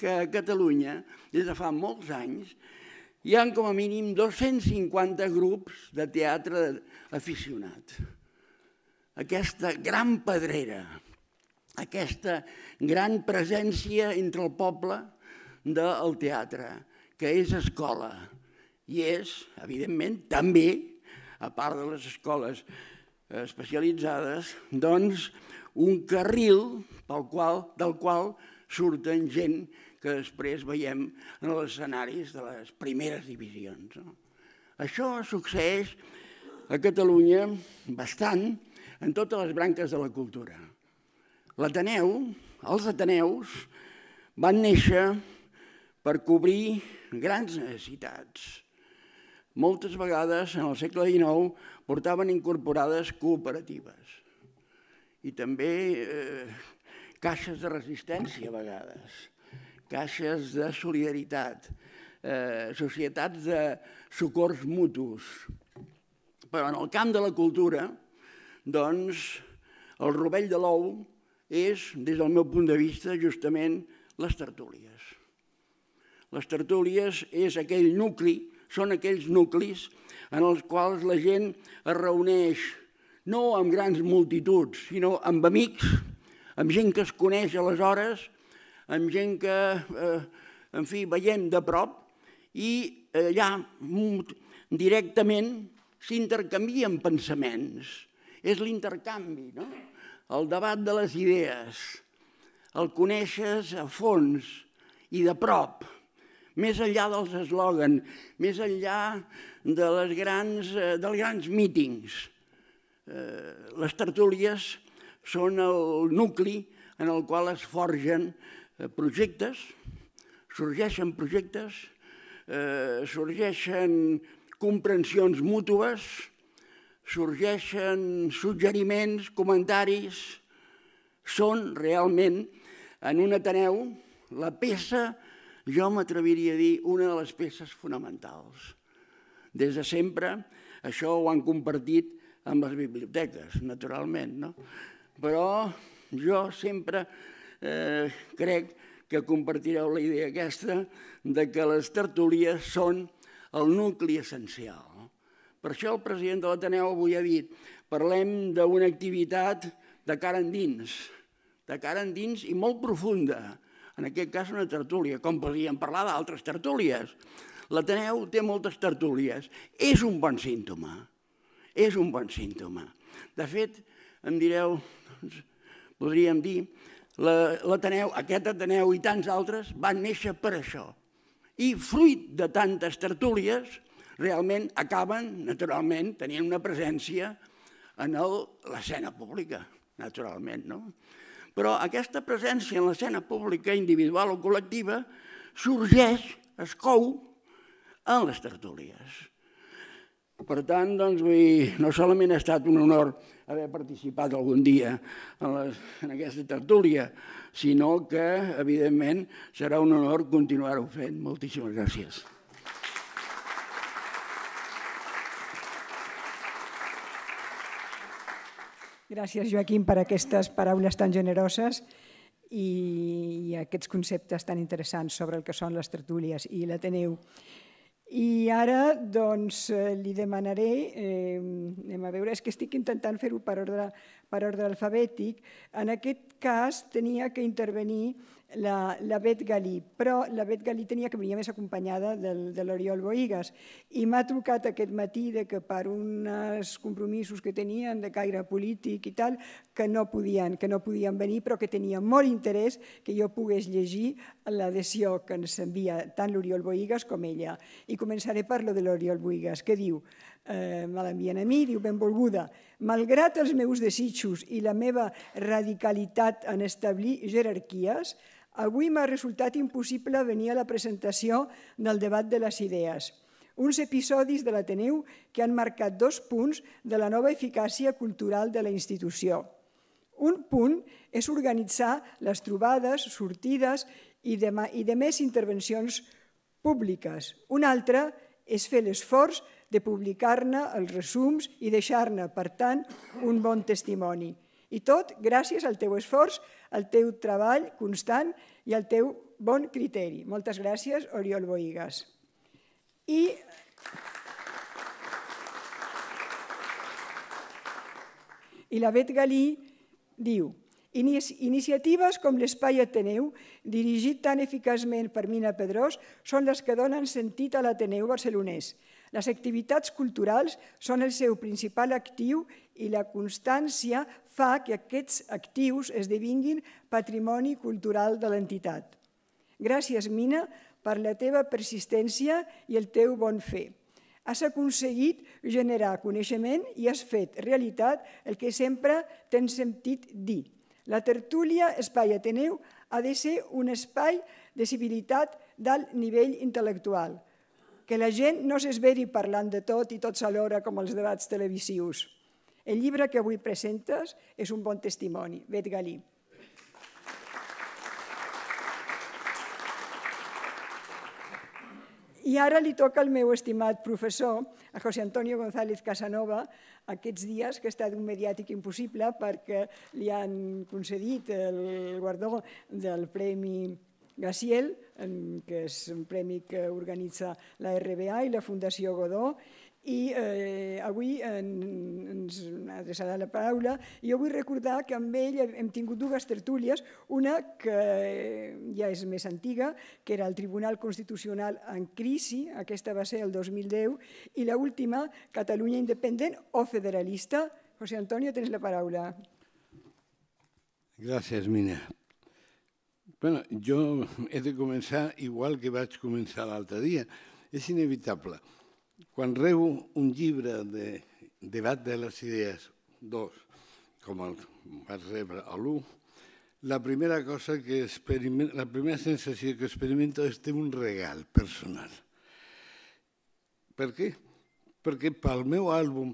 que a Catalunya, des de fa molts anys, hi han com a mínim 250 grups de teatre aficionat. Aquesta gran pedrera aquesta gran presència entre el poble del teatre, que és escola. I és, evidentment, també, a part de les escoles especialitzades, doncs, un carril pel qual, del qual surten gent que després veiem en els escenaris de les primeres divisions. No? Això succeeix a Catalunya bastant en totes les branques de la cultura. L'Ateneu, els Ateneus, van néixer per cobrir grans necessitats. Moltes vegades, en el segle XIX, portaven incorporades cooperatives i també eh, caixes de resistència a vegades, caixes de solidaritat, eh, societats de socors mutus. Però en el camp de la cultura, doncs, el rovell de l'ou és, des del meu punt de vista, justament les tertúlies. Les tertúlies és aquell nucli, són aquells nuclis en els quals la gent es reuneix no amb grans multituds, sinó amb amics, amb gent que es coneix aleshores, amb gent que, eh, en fi, veiem de prop, i eh, allà directament s'intercanvien pensaments. És l'intercanvi, no? el debat de les idees, el coneixes a fons i de prop, més enllà dels eslògan, més enllà de les grans, eh, dels grans mítings. Eh, les tertúlies són el nucli en el qual es forgen eh, projectes, sorgeixen projectes, sorgeixen comprensions mútues, sorgeixen suggeriments, comentaris, són realment en un Ateneu la peça, jo m'atreviria a dir, una de les peces fonamentals. Des de sempre això ho han compartit amb les biblioteques, naturalment, no? Però jo sempre eh, crec que compartireu la idea aquesta de que les tertúlies són el nucli essencial per això el president de l'Ateneu avui ha dit parlem d'una activitat de cara endins, de cara endins i molt profunda, en aquest cas una tertúlia, com podríem parlar d'altres tertúlies. L'Ateneu té moltes tertúlies. És un bon símptoma, és un bon símptoma. De fet, em direu, doncs, podríem dir, l'Ateneu, aquest Ateneu i tants altres van néixer per això. I fruit de tantes tertúlies, realment acaben, naturalment, tenint una presència en l'escena pública, naturalment. No? Però aquesta presència en l'escena pública, individual o col·lectiva, sorgeix, es cou, en les tertúlies. Per tant, doncs, no solament ha estat un honor haver participat algun dia en, les, en aquesta tertúlia, sinó que, evidentment, serà un honor continuar-ho fent. Moltíssimes gràcies. Gràcies, Joaquim, per aquestes paraules tan generoses i aquests conceptes tan interessants sobre el que són les tertúlies i l'Ateneu. I ara doncs, eh, li demanaré, eh, anem a veure, és que estic intentant fer-ho per, ordre, per ordre alfabètic. En aquest cas tenia que intervenir la, la Bet Galí, però la Bet Galí tenia que venir més acompanyada del, de l'Oriol Boigas i m'ha trucat aquest matí de que per uns compromisos que tenien de caire polític i tal, que no podien, que no podien venir, però que tenia molt interès que jo pogués llegir l'adhesió que ens envia tant l'Oriol Boigas com ella. I començaré per lo de l'Oriol Boigas, que diu eh, me l'envien a mi, diu, benvolguda, malgrat els meus desitjos i la meva radicalitat en establir jerarquies, Avui m'ha resultat impossible venir a la presentació del debat de les idees, uns episodis de l'Ateneu que han marcat dos punts de la nova eficàcia cultural de la institució. Un punt és organitzar les trobades, sortides i, de, i de més intervencions públiques. Un altre és fer l'esforç de publicar-ne els resums i deixar-ne, per tant, un bon testimoni. I tot gràcies al teu esforç el teu treball constant i el teu bon criteri. Moltes gràcies, Oriol Boigas. I... I la Bet Galí diu, Iniciatives com l'Espai Ateneu, dirigit tan eficaçment per Mina Pedrós, són les que donen sentit a l'Ateneu barcelonès. Les activitats culturals són el seu principal actiu i la constància fa que aquests actius esdevinguin patrimoni cultural de l'entitat. Gràcies, Mina, per la teva persistència i el teu bon fer. Has aconseguit generar coneixement i has fet realitat el que sempre tens sentit dir. La tertúlia Espai Ateneu ha de ser un espai de civilitat d'alt nivell intel·lectual, que la gent no s'esveri parlant de tot i tot alhora com els debats televisius. El llibre que avui presentes és un bon testimoni, Bet Galí. I ara li toca al meu estimat professor, a José Antonio González Casanova, aquests dies que ha estat un mediàtic impossible perquè li han concedit el guardó del Premi Gaciel, que és un premi que organitza la RBA i la Fundació Godó, i eh, avui en, ens adreçarà la paraula. Jo vull recordar que amb ell hem tingut dues tertúlies, una que eh, ja és més antiga, que era el Tribunal Constitucional en crisi, aquesta va ser el 2010, i la última, Catalunya independent o federalista. José Antonio, tens la paraula. Gràcies, Mina. Bueno, jo he de començar igual que vaig començar l'altre dia. És inevitable. Quan reu un llibre de debat de les idees 2, com el vaig rebre a l'1, la primera cosa que experimento, la primera sensació que experimento és té un regal personal. Per què? Perquè pel meu àlbum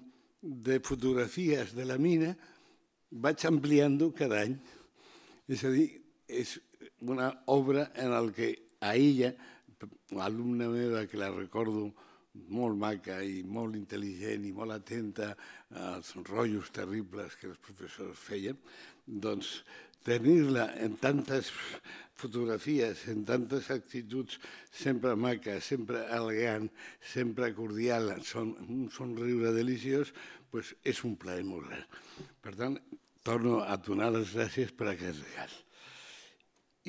de fotografies de la mina vaig ampliant cada any. És a dir, és una obra en el que a ella, alumna meva que la recordo molt maca i molt intel·ligent i molt atenta als rotllos terribles que els professors feien, doncs tenir-la en tantes fotografies, en tantes actituds sempre maca, sempre elegant, sempre cordial, son, un somriure deliciós, doncs és un plaer molt gran. Per tant, torno a donar les gràcies per aquest regal.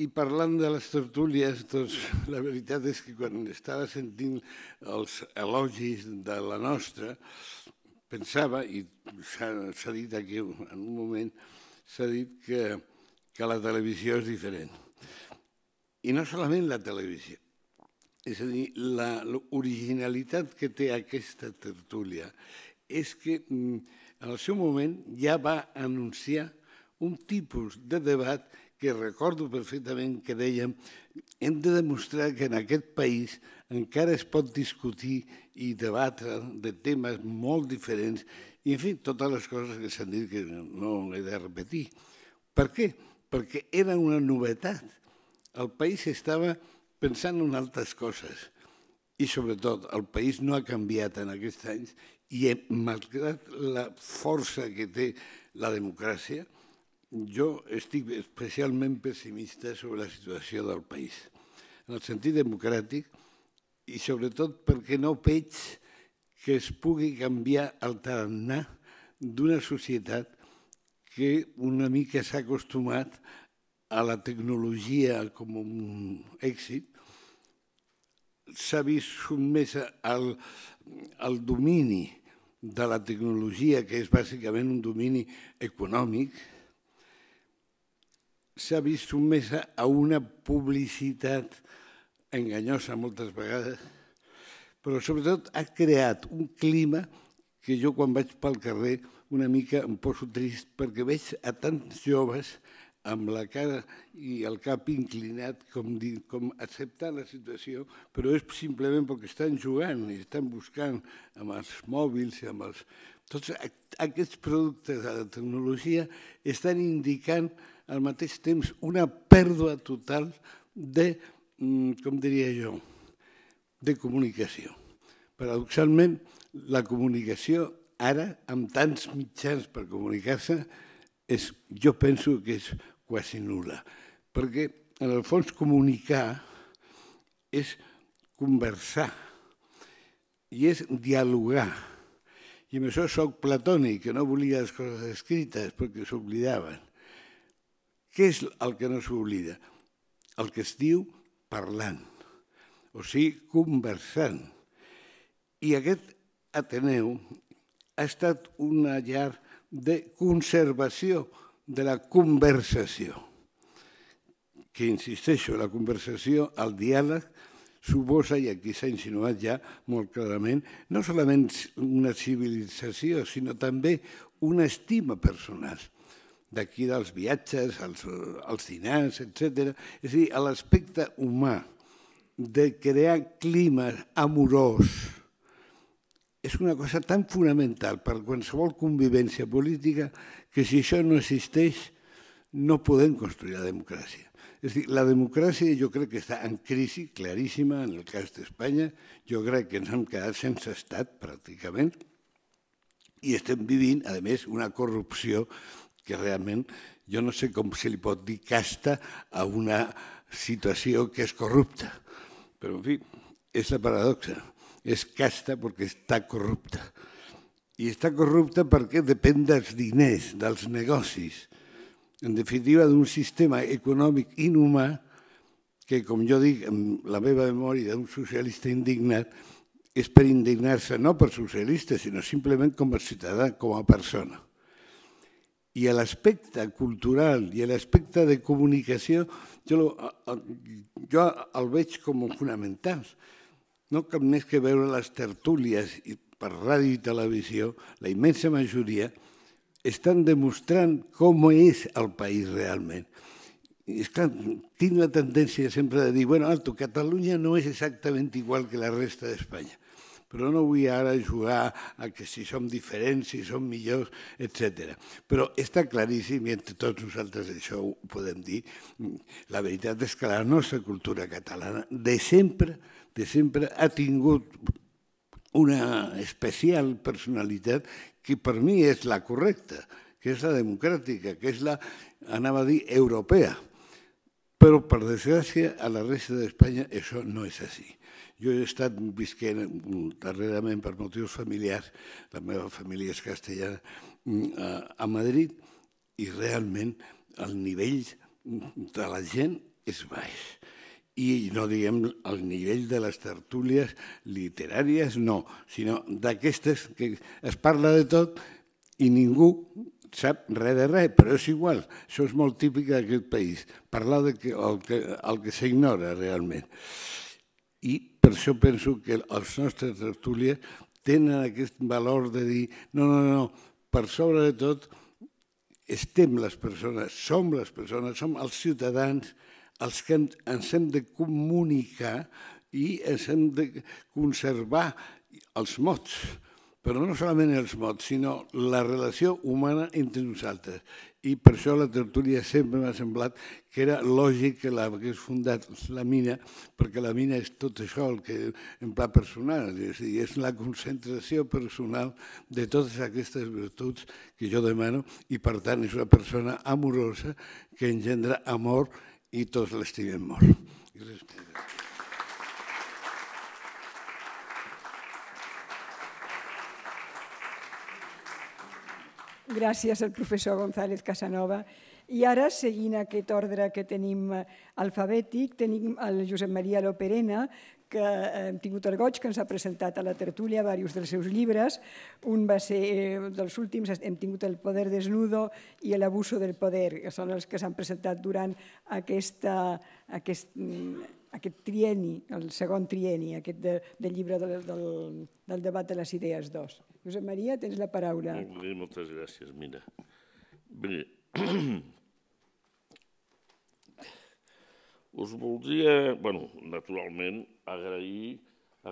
I parlant de les tertúlies, doncs, la veritat és que quan estava sentint els elogis de la nostra, pensava, i s'ha dit aquí en un moment, s'ha dit que, que la televisió és diferent. I no solament la televisió. És a dir, l'originalitat que té aquesta tertúlia és que mm, en el seu moment ja va anunciar un tipus de debat que que recordo perfectament que dèiem hem de demostrar que en aquest país encara es pot discutir i debatre de temes molt diferents i, en fi, totes les coses que s'han dit que no he de repetir. Per què? Perquè era una novetat. El país estava pensant en altres coses i, sobretot, el país no ha canviat en aquests anys i, malgrat la força que té la democràcia, jo estic especialment pessimista sobre la situació del país, en el sentit democràtic i sobretot perquè no veig que es pugui canviar el tarannà d'una societat que una mica s'ha acostumat a la tecnologia com un èxit, s'ha vist sotmesa al, al domini de la tecnologia, que és bàsicament un domini econòmic, s'ha vist mes a una publicitat enganyosa moltes vegades, però sobretot ha creat un clima que jo quan vaig pel carrer una mica em poso trist perquè veig a tants joves amb la cara i el cap inclinat, com, dir, com acceptar la situació, però és simplement perquè estan jugant i estan buscant amb els mòbils i amb els... Tots aquests productes de la tecnologia estan indicant al mateix temps una pèrdua total de, mm, com diria jo, de comunicació. Paradoxalment, la comunicació ara, amb tants mitjans per comunicar-se, és, jo penso que és quasi nula, perquè en el fons comunicar és conversar i és dialogar. I amb això soc platònic, que no volia les coses escrites perquè s'oblidaven què és el que no s'oblida? El que es diu parlant, o sigui, conversant. I aquest Ateneu ha estat una llar de conservació de la conversació, que insisteixo, la conversació, el diàleg, suposa, i aquí s'ha insinuat ja molt clarament, no solament una civilització, sinó també una estima personal d'aquí dels viatges, els, els diners, etc. És a dir, a l'aspecte humà de crear clima amorós és una cosa tan fonamental per qualsevol convivència política que si això no existeix no podem construir la democràcia. És dir, la democràcia jo crec que està en crisi claríssima en el cas d'Espanya. Jo crec que ens hem quedat sense estat, pràcticament, i estem vivint, a més, una corrupció que realment jo no sé com se li pot dir casta a una situació que és corrupta. Però, en fi, és la paradoxa. És casta perquè està corrupta. I està corrupta perquè depèn dels diners, dels negocis. En definitiva, d'un sistema econòmic inhumà que, com jo dic, en la meva memòria d'un socialista indignat, és per indignar-se no per socialista, sinó simplement com a ciutadà, com a persona y el aspecte cultural i l'aspecte de comunicació jo, lo, jo el veig com fonamentals. No cap més que veure les tertúlies i per ràdio i televisió, la immensa majoria estan demostrant com és el país realment. I és clar, tinc la tendència sempre de dir, bueno, alto, Catalunya no és exactament igual que la resta d'Espanya. Però no vull ara jugar a que si som diferents, si som millors, etc. Però està claríssim, i entre tots nosaltres això ho podem dir, la veritat és que la nostra cultura catalana de sempre, de sempre ha tingut una especial personalitat que per mi és la correcta, que és la democràtica, que és la, anava a dir, europea. Però, per desgràcia, a la resta d'Espanya això no és així. Jo he estat visquent mm, darrerament per motius familiars, la meva família és castellana, mm, a Madrid i realment el nivell de la gent és baix. I no diguem el nivell de les tertúlies literàries, no, sinó d'aquestes que es parla de tot i ningú sap res de res, però és igual. Això és molt típic d'aquest país, parlar del que, el que, el que s'ignora realment i per això penso que els nostres tertúlies tenen aquest valor de dir no, no, no, per sobre de tot estem les persones, som les persones, som els ciutadans els que ens hem de comunicar i ens hem de conservar els mots però no solament els mots, sinó la relació humana entre nosaltres. I per això la tertúlia sempre m'ha semblat que era lògic que l'hagués fundat la mina, perquè la mina és tot això, el que en pla personal, és dir, és la concentració personal de totes aquestes virtuts que jo demano i per tant és una persona amorosa que engendra amor i tots l'estimem molt. Gràcies. gràcies al professor González Casanova. I ara, seguint aquest ordre que tenim eh, alfabètic, tenim el Josep Maria Loperena, que eh, hem tingut el goig que ens ha presentat a la tertúlia diversos dels seus llibres. Un va ser eh, dels últims, hem tingut El poder desnudo i El del poder, que són els que s'han presentat durant aquesta, aquest, mm, aquest trieni, el segon trieni, aquest de, del llibre del, del, del debat de les idees 2. Josep Maria, tens la paraula. Molt bé, moltes gràcies, mira. Bé, us voldria, bueno, naturalment, agrair,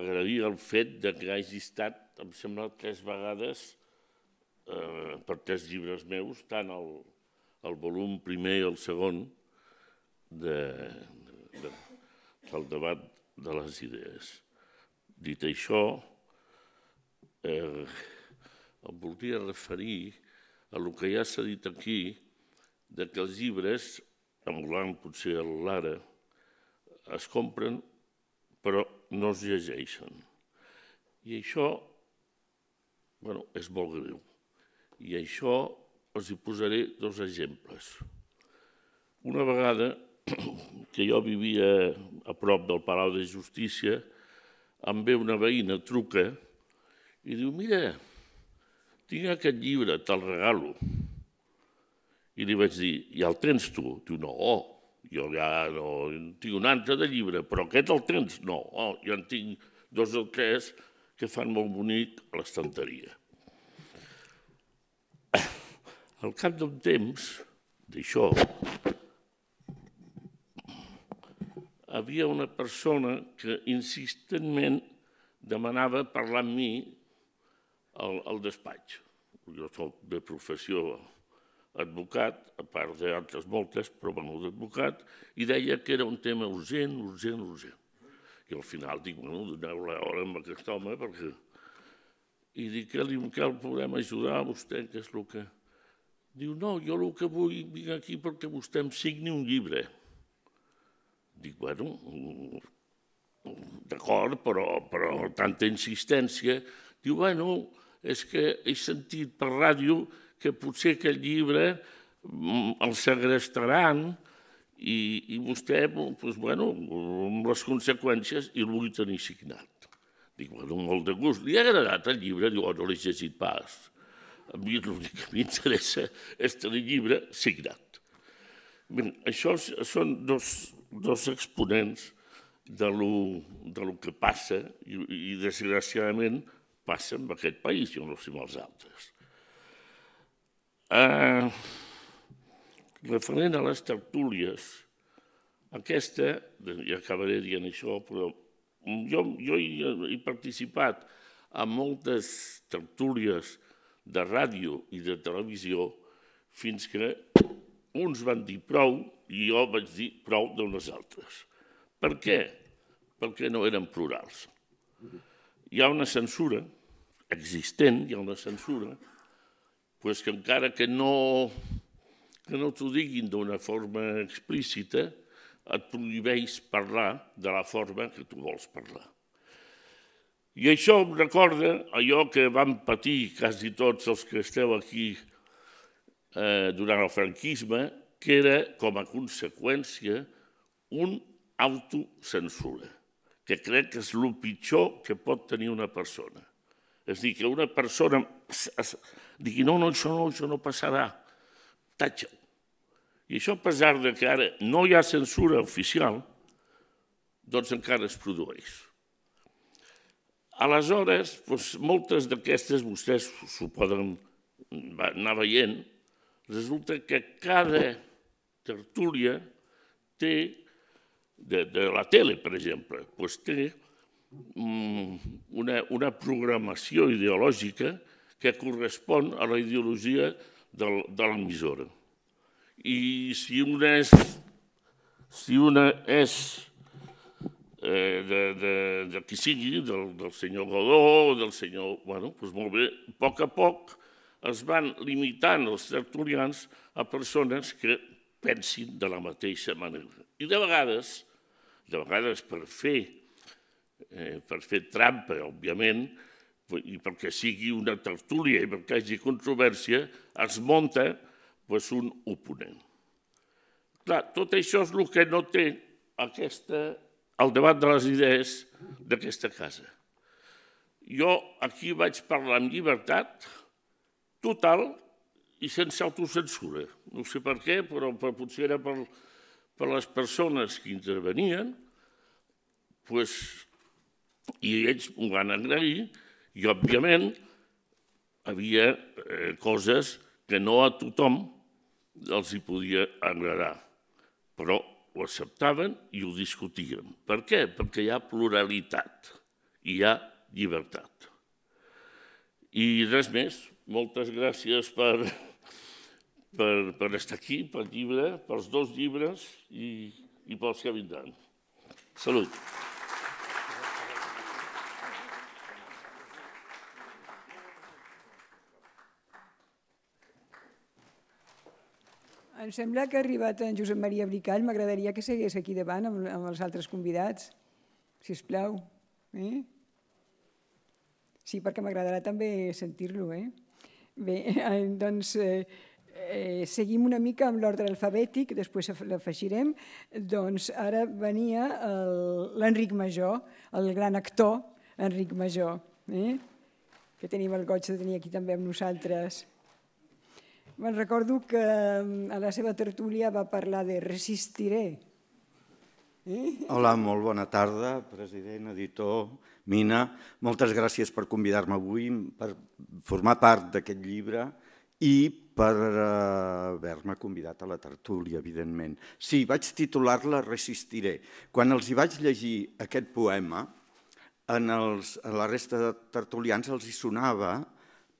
agrair el fet de que hagi estat, em sembla, tres vegades eh, per tres llibres meus, tant el, el volum primer i el segon de, de, el debat de les idees. Dit això, eh, em voldria referir a el que ja s'ha dit aquí, de que els llibres, emulant potser el Lara, es compren però no es llegeixen. I això bueno, és molt greu. I això els hi posaré dos exemples. Una vegada que jo vivia a prop del Palau de Justícia, em ve una veïna, truca, i diu, mira, tinc aquest llibre, te'l regalo. I li vaig dir, ja el tens tu? Diu, no, jo ja no, tinc un altre de llibre, però aquest el tens? No, oh, jo en tinc dos o tres que fan molt bonic a l'estanteria. Al cap d'un temps d'això, havia una persona que insistentment demanava parlar amb mi al, al despatx. Jo sóc de professió advocat, a part d'altres moltes, però bueno, d'advocat, i deia que era un tema urgent, urgent, urgent. I al final dic, bueno, doneu la hora amb aquest home, perquè... I dic, que li que el podem ajudar a vostè, que és el que... Diu, no, jo el que vull vinc aquí perquè vostè em signi un llibre. Dic, bueno, mm, mm, d'acord, però, però tanta insistència. Diu, bueno, és que he sentit per ràdio que potser aquest llibre mm, el segrestaran i, i vostè, doncs, bueno, amb les conseqüències, i el vull tenir signat. Dic, bueno, molt de gust. Li ha agradat el llibre? Diu, oh, no l'he llegit pas. A mi l'únic que m'interessa és tenir llibre signat. Bé, això són dos, dos exponents de lo, de lo que passa i, i desgraciadament passa en aquest país i no sé amb els altres. Eh, referent a les tertúlies, aquesta, i acabaré dient això, però jo, jo he, he participat a moltes tertúlies de ràdio i de televisió fins que uns van dir prou i jo vaig dir prou de les altres. Per què? Perquè no eren plurals. Hi ha una censura existent, hi ha una censura, pues que encara que no, que no t'ho diguin d'una forma explícita, et prohibeix parlar de la forma que tu vols parlar. I això em recorda allò que vam patir quasi tots els que esteu aquí eh, durant el franquisme que era, com a conseqüència, un autocensura, que crec que és el pitjor que pot tenir una persona. És dir, que una persona digui, no, no, això no, això no passarà, tatxa. I això, a pesar de que ara no hi ha censura oficial, doncs encara es produeix. Aleshores, doncs, moltes d'aquestes vostès s'ho poden anar veient, resulta que cada tertúlia té, de, de la tele, per exemple, doncs té mm, una, una programació ideològica que correspon a la ideologia del, de l'emissora. I si una és, si una és eh, de, de, de qui sigui, del, del senyor Godó, del senyor... Bueno, doncs molt bé, a poc a poc es van limitant els tertulians a persones que pensin de la mateixa manera. I de vegades, de vegades per fer, eh, per fer trampa, òbviament, i perquè sigui una tertúlia i perquè hi hagi controvèrsia, es monta pues, un oponent. Clar, tot això és el que no té aquesta, el debat de les idees d'aquesta casa. Jo aquí vaig parlar amb llibertat, total i sense autocensura. No sé per què, però per, potser era per, per les persones que intervenien, pues, i ells m'ho van agrair, i òbviament havia eh, coses que no a tothom els hi podia agradar, però ho acceptaven i ho discutien. Per què? Perquè hi ha pluralitat, i hi ha llibertat. I res més, moltes gràcies per, per, per estar aquí, pel llibre, pels dos llibres i, i pels que vindran. Salut. Em sembla que ha arribat en Josep Maria Bricall. M'agradaria que segués aquí davant amb, amb els altres convidats, si us plau. Eh? Sí, perquè m'agradarà també sentir-lo, eh? Bé, eh, doncs eh, eh, seguim una mica amb l'ordre alfabètic, després l'afegirem. Doncs ara venia l'Enric Major, el gran actor Enric Major, eh? que tenim el goig de tenir aquí també amb nosaltres. Me'n recordo que mm, a la seva tertúlia va parlar de Resistiré, Hola, molt bona tarda, president, editor, Mina. Moltes gràcies per convidar-me avui, per formar part d'aquest llibre i per eh, haver-me convidat a la tertúlia, evidentment. Sí, vaig titular-la Resistiré. Quan els hi vaig llegir aquest poema, en els, a la resta de tertulians els hi sonava,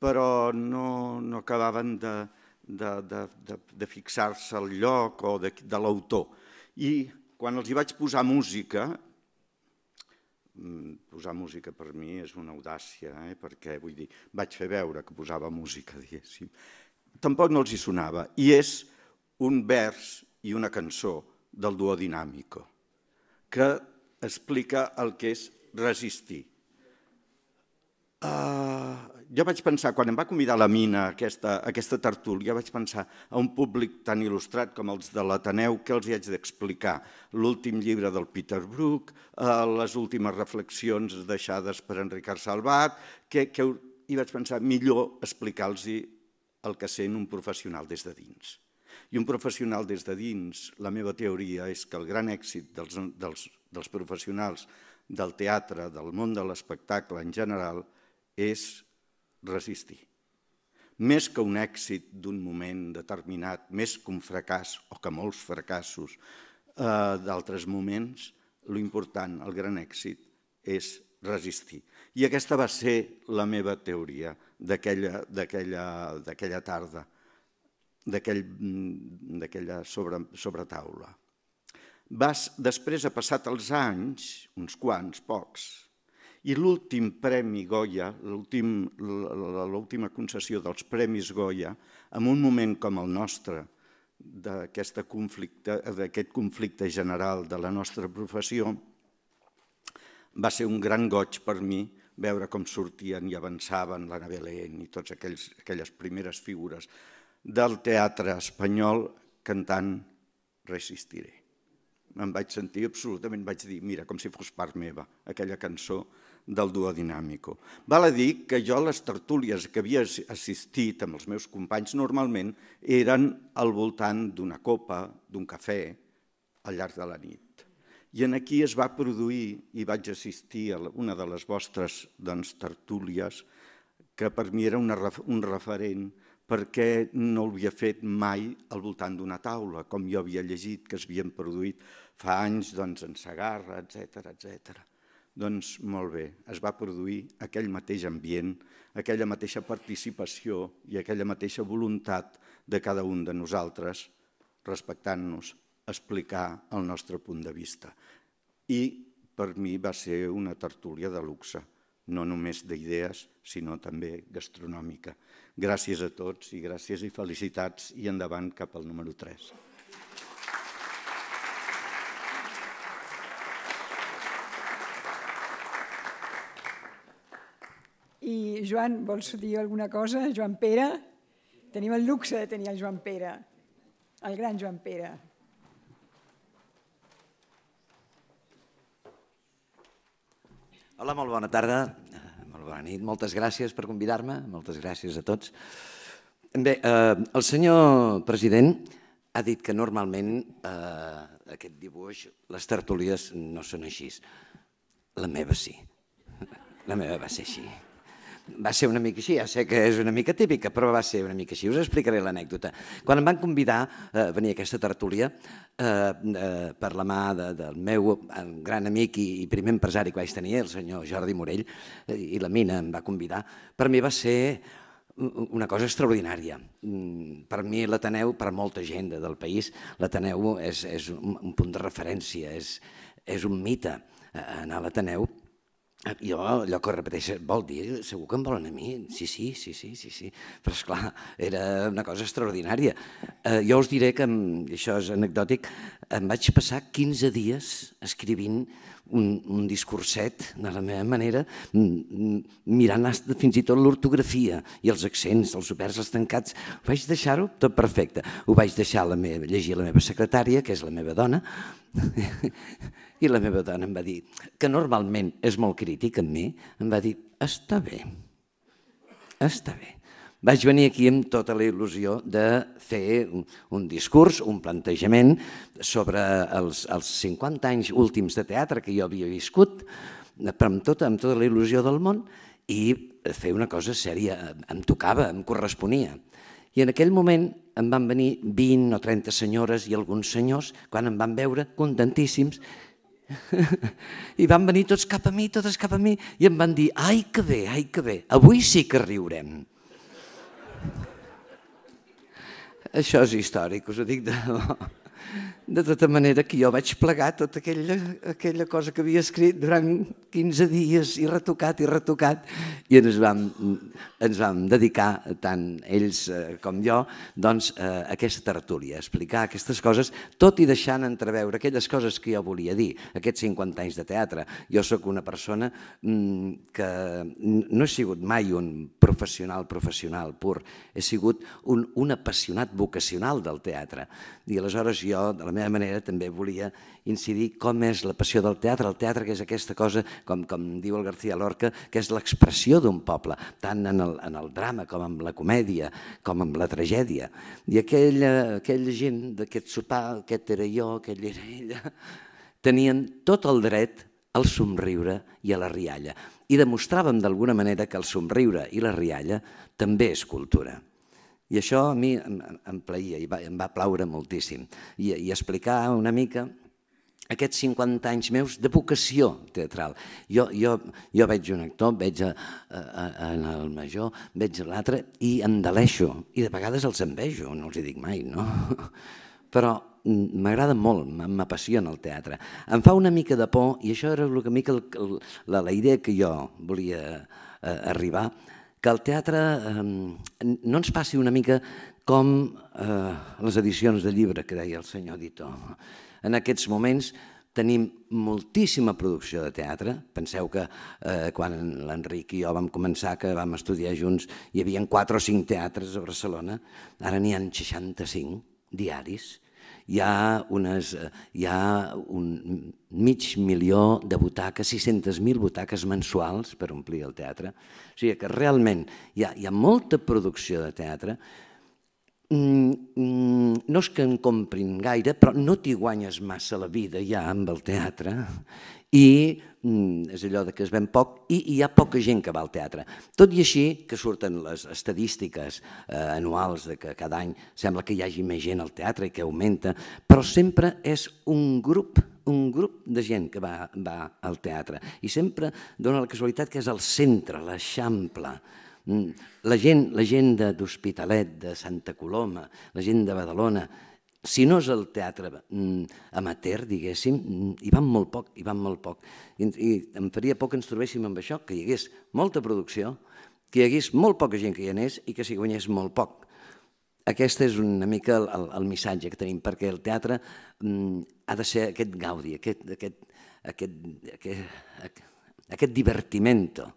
però no, no acabaven de, de, de, de, fixar-se al lloc o de, de l'autor. I quan els hi vaig posar música, mm, posar música per mi és una audàcia, eh? perquè vull dir, vaig fer veure que posava música, diguéssim. Tampoc no els hi sonava. I és un vers i una cançó del duo dinàmico que explica el que és resistir. Uh, jo vaig pensar, quan em va convidar la Mina a aquesta, aquesta tertúlia, vaig pensar a un públic tan il·lustrat com els de l'Ateneu, què els hi haig d'explicar? L'últim llibre del Peter Brook, eh, les últimes reflexions deixades per en Ricard Salvat, i vaig pensar millor explicar-los el que sent un professional des de dins. I un professional des de dins, la meva teoria és que el gran èxit dels, dels, dels professionals del teatre, del món de l'espectacle en general, és resistir. Més que un èxit d'un moment determinat, més que un fracàs o que molts fracassos eh, d'altres moments, l'important, el gran èxit, és resistir. I aquesta va ser la meva teoria d'aquella tarda, mm, d'aquella sobre, sobretaula. Vas, després ha passat els anys, uns quants, pocs, i l'últim premi Goya, l'última concessió dels Premis Goya, en un moment com el nostre, d'aquest conflicte, conflicte general de la nostra professió, va ser un gran goig per mi veure com sortien i avançaven la Belén i totes aquells, aquelles primeres figures del teatre espanyol cantant Resistiré. Em vaig sentir absolutament, vaig dir, mira, com si fos part meva, aquella cançó del duodinàmico. Val a dir que jo les tertúlies que havia assistit amb els meus companys normalment eren al voltant d'una copa, d'un cafè, al llarg de la nit. I en aquí es va produir, i vaig assistir a una de les vostres doncs, tertúlies, que per mi era una, un referent perquè no l'havia havia fet mai al voltant d'una taula, com jo havia llegit que s'havien produït fa anys doncs, en Sagarra, etc etc. Doncs molt bé, es va produir aquell mateix ambient, aquella mateixa participació i aquella mateixa voluntat de cada un de nosaltres respectant-nos, explicar el nostre punt de vista. I per mi va ser una tertúlia de luxe, no només d'idees, sinó també gastronòmica. Gràcies a tots i gràcies i felicitats i endavant cap al número 3. I Joan, vols dir alguna cosa? Joan Pere? Tenim el luxe de tenir el Joan Pere, el gran Joan Pere. Hola, molt bona tarda, molt bona nit. Moltes gràcies per convidar-me, moltes gràcies a tots. Bé, eh, el senyor president ha dit que normalment eh, aquest dibuix, les tertúlies no són així. La meva sí. La meva va ser així va ser una mica així, ja sé que és una mica típica, però va ser una mica així. Us explicaré l'anècdota. Quan em van convidar a eh, venir a aquesta tertúlia eh, eh, per la mà de, del meu eh, gran amic i, i primer empresari que vaig tenir, el senyor Jordi Morell, eh, i la Mina em va convidar, per mi va ser una cosa extraordinària. Mm, per mi l'Ateneu, per molta gent del país, l'Ateneu és, és un, un punt de referència, és, és un mite eh, anar a l'Ateneu Ah, jo, allò que repeteix, vol dir, segur que em volen a mi? Sí, sí, sí, sí, sí, sí. Però, esclar, era una cosa extraordinària. Eh, jo us diré que, mm, això és anecdòtic, em vaig passar 15 dies escrivint un, un discurset, de la meva manera, mirant fins i tot l'ortografia i els accents, els oberts, els tancats. Vaig deixar-ho tot perfecte. Ho vaig deixar la meva, llegir la meva secretària, que és la meva dona, i la meva dona em va dir, que normalment és molt crític amb mi, em va dir, està bé, està bé. Vaig venir aquí amb tota la il·lusió de fer un, discurs, un plantejament sobre els, els 50 anys últims de teatre que jo havia viscut, però amb tota, amb tota la il·lusió del món, i fer una cosa sèria. Em tocava, em corresponia. I en aquell moment em van venir 20 o 30 senyores i alguns senyors, quan em van veure, contentíssims, i van venir tots cap a mi, totes cap a mi, i em van dir, ai que bé, ai que bé, avui sí que riurem. Això és històric, us ho dic de debò. De tota manera que jo vaig plegar tota aquella, aquella cosa que havia escrit durant 15 dies i retocat i retocat i ens vam, ens vam dedicar, tant ells eh, com jo, doncs, eh, a aquesta tertúlia, a explicar aquestes coses, tot i deixant entreveure aquelles coses que jo volia dir, aquests 50 anys de teatre. Jo sóc una persona mm, que no he sigut mai un professional professional pur, he sigut un, un apassionat vocacional del teatre. I aleshores jo, de la meva meva manera, també volia incidir com és la passió del teatre. El teatre que és aquesta cosa, com, com diu el García Lorca, que és l'expressió d'un poble, tant en el, en el drama com en la comèdia, com en la tragèdia. I aquella, aquella gent d'aquest sopar, aquest era jo, aquell era ella, tenien tot el dret al somriure i a la rialla. I demostràvem d'alguna manera que el somriure i la rialla també és cultura. I això a mi em, em plaïa i va, em va plaure moltíssim. I, I explicar una mica aquests 50 anys meus de vocació teatral. Jo, jo, jo veig un actor, veig a, a, a, en el major, veig l'altre i em deleixo. I de vegades els envejo, no els hi dic mai, no? Però m'agrada molt, m'apassiona el teatre. Em fa una mica de por, i això era una mica el, la, la idea que jo volia eh, arribar, que el teatre eh, no ens passi una mica com eh, les edicions de llibre que deia el senyor Dito. En aquests moments tenim moltíssima producció de teatre. Penseu que eh, quan l'Enric i jo vam començar, que vam estudiar junts, hi havia 4 o 5 teatres a Barcelona. Ara n'hi ha 65 diaris hi ha, unes, eh, hi ha un mig milió de butaques, 600.000 butaques mensuals per omplir el teatre. O sigui que realment hi ha, hi ha molta producció de teatre, Mm, mm, no és que en comprin gaire, però no t'hi guanyes massa la vida ja amb el teatre i mm, és allò de que es ven poc i hi ha poca gent que va al teatre. Tot i així que surten les estadístiques eh, anuals de que cada any sembla que hi hagi més gent al teatre i que augmenta, però sempre és un grup un grup de gent que va, va al teatre i sempre dona la casualitat que és el centre, l'eixample, Mm. La gent, la gent d'Hospitalet, de, de Santa Coloma, la gent de Badalona, si no és el teatre mm, amateur, diguéssim, mm, hi van molt poc, hi van molt poc. I, I em faria poc que ens trobéssim amb això, que hi hagués molta producció, que hi hagués molt poca gent que hi anés i que s'hi guanyés molt poc. Aquest és una mica el, el, el missatge que tenim, perquè el teatre ha de ser aquest gaudi, aquest, aquest, aquest, aquest, aquest, aquest divertimento,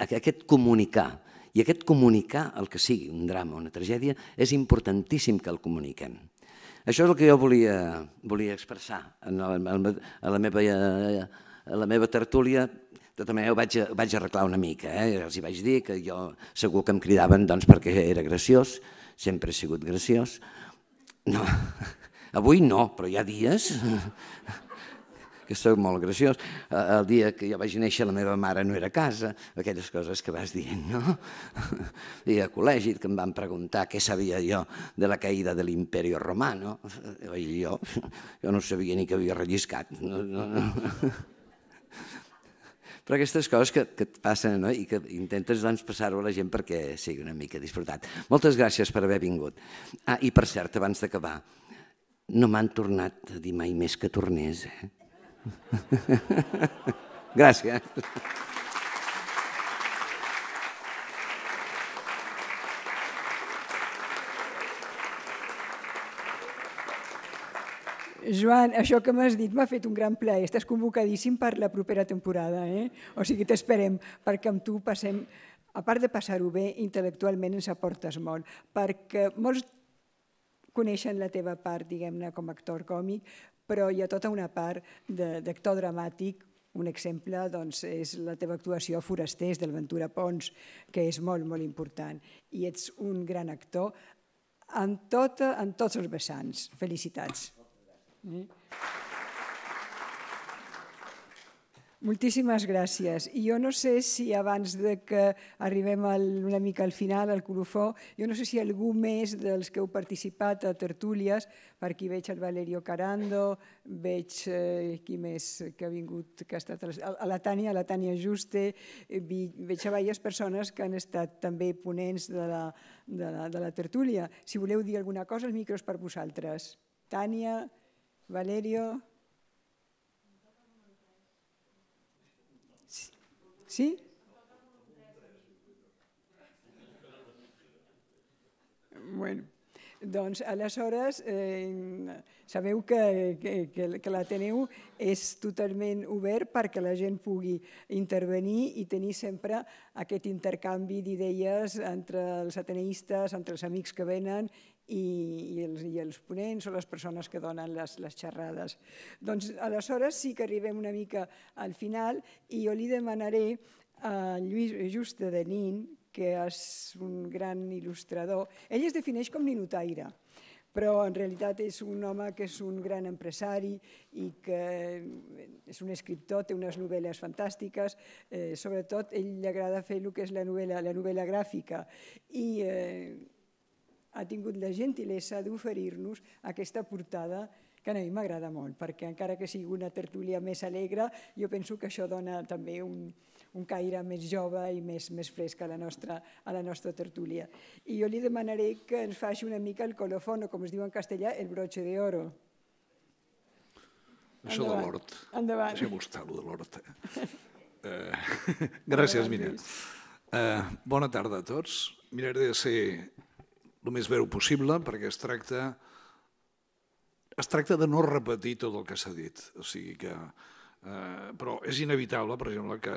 aquest comunicar. I aquest comunicar el que sigui, un drama, una tragèdia, és importantíssim que el comuniquem. Això és el que jo volia, volia expressar en la, a, la meva, a la meva tertúlia. De tota manera, ho vaig, ho vaig arreglar una mica. Eh? Els hi vaig dir que jo segur que em cridaven doncs, perquè era graciós, sempre he sigut graciós. No, avui no, però hi ha dies que sou molt graciós. Eh, el dia que jo vaig néixer la meva mare no era a casa, aquelles coses que vas dient, no? I a col·legi que em van preguntar què sabia jo de la caïda de l'imperi romà, no? Eh, I jo, jo no sabia ni que havia relliscat. No, no, no. Però aquestes coses que, que et passen no? i que intentes doncs, passar-ho a la gent perquè sigui una mica disfrutat. Moltes gràcies per haver vingut. Ah, i per cert, abans d'acabar, no m'han tornat a dir mai més que tornés. Eh? Gràcies. Joan, això que m'has dit m'ha fet un gran plaer. Estàs convocadíssim per la propera temporada, eh? O sigui, t'esperem perquè amb tu passem, a part de passar-ho bé, intel·lectualment ens aportes molt, perquè molts coneixen la teva part, diguem-ne, com a actor còmic, però hi ha tota una part d'actor dramàtic un exemple doncs, és la teva actuació a Forasters del Ventura Pons, que és molt, molt important. I ets un gran actor en, tot, en tots els vessants. Felicitats. Mm. Moltíssimes gràcies. I jo no sé si abans de que arribem una mica al final, al colofó, jo no sé si algú més dels que heu participat a tertúlies, per aquí veig el Valerio Carando, veig eh, qui més que ha vingut, que ha estat a la, Tània, a la Tània Juste, eh, veig a diverses persones que han estat també ponents de la, de de la tertúlia. Si voleu dir alguna cosa, el micro és per vosaltres. Tània, Valerio... Sí? Bueno, doncs aleshores eh, sabeu que, que, que l'Ateneu és totalment obert perquè la gent pugui intervenir i tenir sempre aquest intercanvi d'idees entre els ateneistes, entre els amics que venen i, i, els, i els ponents o les persones que donen les, les xerrades. Doncs aleshores sí que arribem una mica al final i jo li demanaré a Lluís Just de Nin, que és un gran il·lustrador. Ell es defineix com ninotaire, però en realitat és un home que és un gran empresari i que és un escriptor, té unes novel·les fantàstiques, eh, sobretot ell li agrada fer el que és la novel·la, la novel·la gràfica i eh, ha tingut la gentilesa d'oferir-nos aquesta portada que a mi m'agrada molt, perquè encara que sigui una tertúlia més alegre, jo penso que això dona també un, un caire més jove i més, més fresc a la, nostra, a la nostra tertúlia. I jo li demanaré que ens faci una mica el colofón, o com es diu en castellà, el broche de oro. Això Endavant. de l'hort. Eh? Eh, Endavant. Deixem estar, de l'hort. gràcies, Mira. Eh, bona tarda a tots. Miraré de ser el més breu possible, perquè es tracta, es tracta de no repetir tot el que s'ha dit. O sigui que, eh, però és inevitable, per exemple, que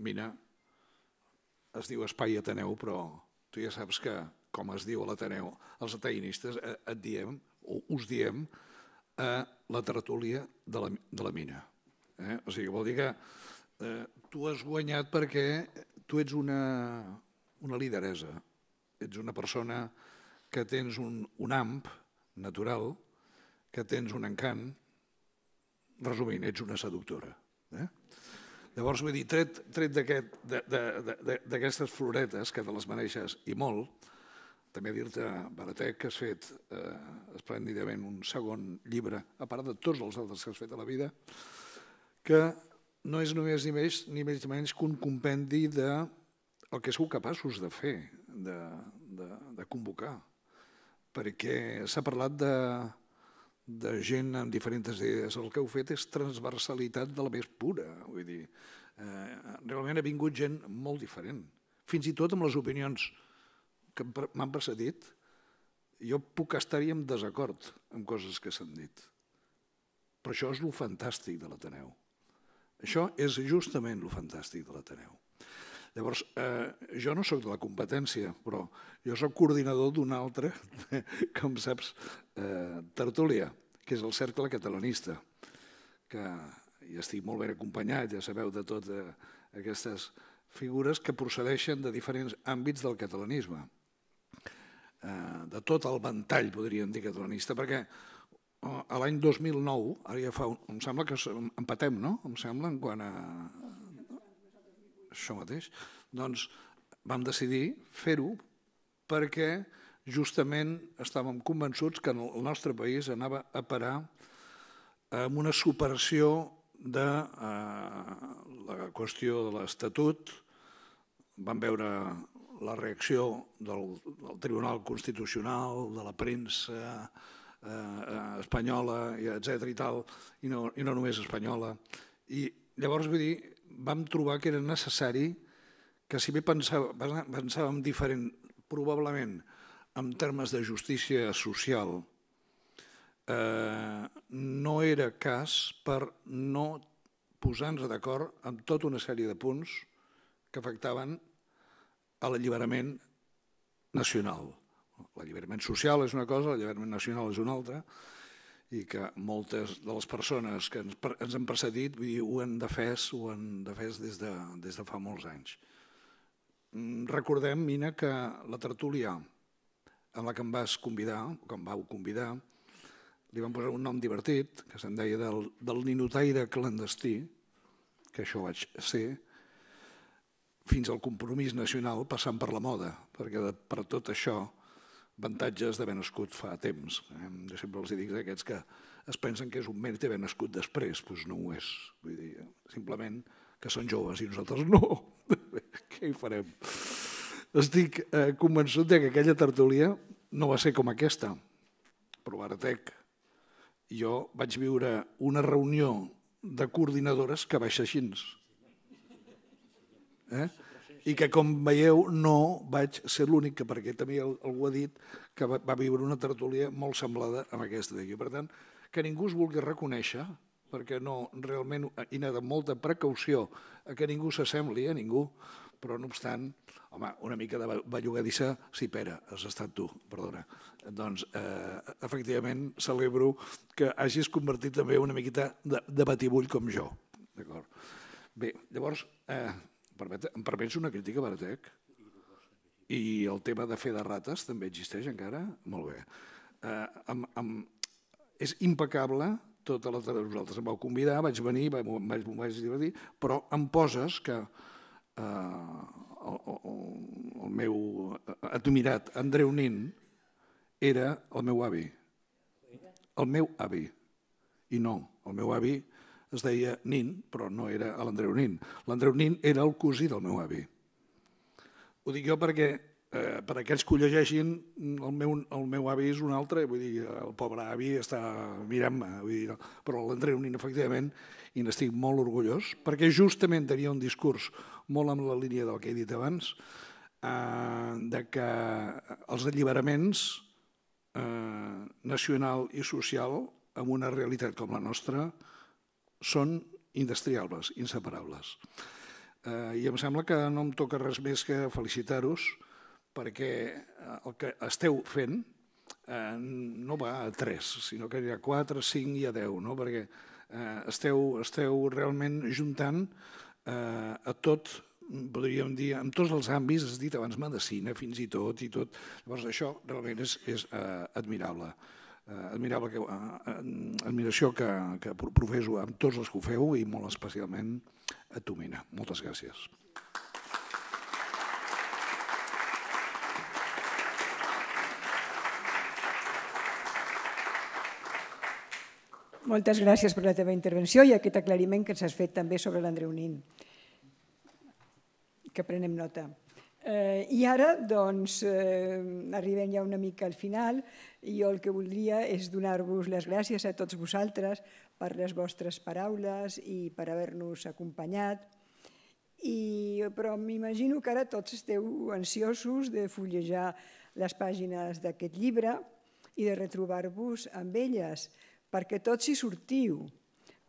Mina es diu Espai Ateneu, però tu ja saps que, com es diu a l'Ateneu, els ateïnistes eh, et diem, o us diem, eh, la tertúlia de la, de la Mina. Eh? O sigui, vol dir que eh, tu has guanyat perquè tu ets una, una lideresa, ets una persona que tens un, un amp natural, que tens un encant, resumint, ets una seductora. Eh? Llavors, vull dir, tret, tret d'aquestes floretes, que te les mereixes i molt, també dir-te, Baratec, que has fet eh, esplèndidament un segon llibre, a part de tots els altres que has fet a la vida, que no és només ni més ni més menys que un compendi de el que sou capaços de fer, de, de, de convocar, perquè s'ha parlat de, de gent amb diferents idees. El que heu fet és transversalitat de la més pura. Vull dir, eh, realment ha vingut gent molt diferent. Fins i tot amb les opinions que m'han precedit, jo puc estar-hi en desacord amb coses que s'han dit. Però això és lo fantàstic de l'Ateneu. Això és justament lo fantàstic de l'Ateneu. Llavors, eh, jo no sóc de la competència, però jo sóc coordinador d'un altre, com saps, eh, Tertúlia, que és el Cercle Catalanista, que i estic molt ben acompanyat, ja sabeu, de tot eh, aquestes figures que procedeixen de diferents àmbits del catalanisme, eh, de tot el ventall, podríem dir, catalanista, perquè eh, a l'any 2009, ara ja fa, un, em sembla que empatem, no? Em sembla, en quant a, això mateix, doncs vam decidir fer-ho perquè justament estàvem convençuts que el nostre país anava a parar amb una superació de eh, la qüestió de l'Estatut. Vam veure la reacció del, del Tribunal Constitucional, de la premsa eh, eh espanyola, etc i tal, i no, i no només espanyola. I llavors, vull dir, vam trobar que era necessari que si bé pensava, pensàvem diferent, probablement, en termes de justícia social, eh, no era cas per no posar-nos d'acord amb tota una sèrie de punts que afectaven a l'alliberament nacional. L'alliberament social és una cosa, l'alliberament nacional és una altra, i que moltes de les persones que ens, ens han precedit vull dir, ho han defès, ho han defès des, de, des de fa molts anys. Mm, recordem, Mina, que la tertúlia en la que em vas convidar, o que em vau convidar, li van posar un nom divertit, que se'n deia del, del ninotaire clandestí, que això vaig ser, fins al compromís nacional passant per la moda, perquè de, per tot això avantatges d'haver nascut fa temps. Eh? Jo sempre els dic aquests que es pensen que és un mèrit haver nascut després, doncs no ho és. Vull dir, simplement que són joves i nosaltres no. Què hi farem? Estic eh, convençut que aquella tertúlia no va ser com aquesta, però Baratec. Jo vaig viure una reunió de coordinadores que baixa així. Eh? I que, com veieu, no vaig ser l'únic que, perquè també algú ha dit que va, va viure una tertúlia molt semblada amb aquesta d'aquí. Per tant, que ningú es vulgui reconèixer, perquè no, realment hi ha de molta precaució a que ningú s'assembli a ningú, però no obstant, home, una mica de bellugadissa, sí, Pere, has estat tu, perdona. Doncs, eh, efectivament, celebro que hagis convertit també una miqueta de, de batibull com jo, d'acord? Bé, llavors, eh, permet, em permets una crítica, Baratec? I el tema de fer de rates també existeix encara? Molt bé. Eh, amb, amb, és impecable tota la tarda. Vosaltres em vau convidar, vaig venir, vaig, vaig, vaig divertir, però em poses que eh, el, el, el meu admirat Andreu Nin era el meu avi. El meu avi. I no, el meu avi es deia Nin, però no era l'Andreu Nin. L'Andreu Nin era el cosí del meu avi. Ho dic jo perquè eh, per aquells que ho llegeixin, el meu, el meu avi és un altre, vull dir, el pobre avi està mirant-me, vull dir, però l'Andreu Nin, efectivament, i n'estic molt orgullós, perquè justament tenia un discurs molt amb la línia del que he dit abans, eh, de que els alliberaments eh, nacional i social amb una realitat com la nostra són indestriables, inseparables. Eh, I em sembla que no em toca res més que felicitar-vos perquè eh, el que esteu fent eh, no va a 3, sinó que hi ha 4, 5 i a 10, no? perquè eh, esteu, esteu realment juntant eh, a tot podríem dir, en tots els àmbits, has dit abans medicina, fins i tot, i tot. Llavors, això realment és, és eh, admirable. Eh, admirable que, eh, eh, mm, admiració que, que profeso amb tots els que ho feu i molt especialment a tu, Mina. Moltes gràcies. Moltes gràcies per la teva intervenció i aquest aclariment que ens has fet també sobre l'Andreu Nin, que prenem nota. Eh, I ara, doncs, eh, arribem ja una mica al final. I jo el que voldria és donar-vos les gràcies a tots vosaltres per les vostres paraules i per haver-nos acompanyat. I, però m'imagino que ara tots esteu ansiosos de fullejar les pàgines d'aquest llibre i de retrobar-vos amb elles, perquè tots hi sortiu,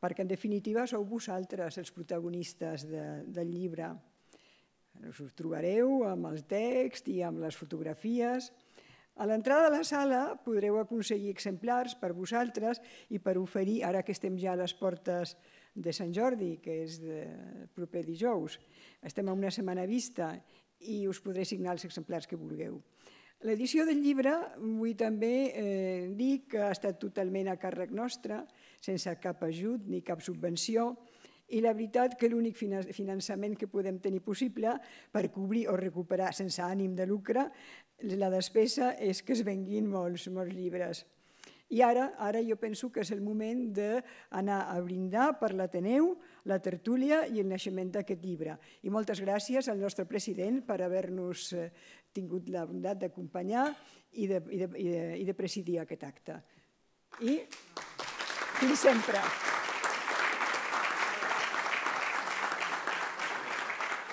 perquè en definitiva sou vosaltres els protagonistes de, del llibre. Us trobareu amb el text i amb les fotografies, a l'entrada de la sala podreu aconseguir exemplars per vosaltres i per oferir, ara que estem ja a les portes de Sant Jordi, que és de, el proper dijous, estem a una setmana vista i us podré signar els exemplars que vulgueu. L'edició del llibre, vull també eh, dir que ha estat totalment a càrrec nostre, sense cap ajut ni cap subvenció, i la veritat que l'únic finançament que podem tenir possible per cobrir o recuperar sense ànim de lucre la despesa és que es venguin molts, molts llibres. I ara, ara jo penso que és el moment d'anar a brindar per l'Ateneu, la tertúlia i el naixement d'aquest llibre. I moltes gràcies al nostre president per haver-nos eh, tingut la bondat d'acompanyar i, de, i, de, i, de, i de presidir aquest acte. I fins sempre.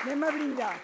Anem a brindar.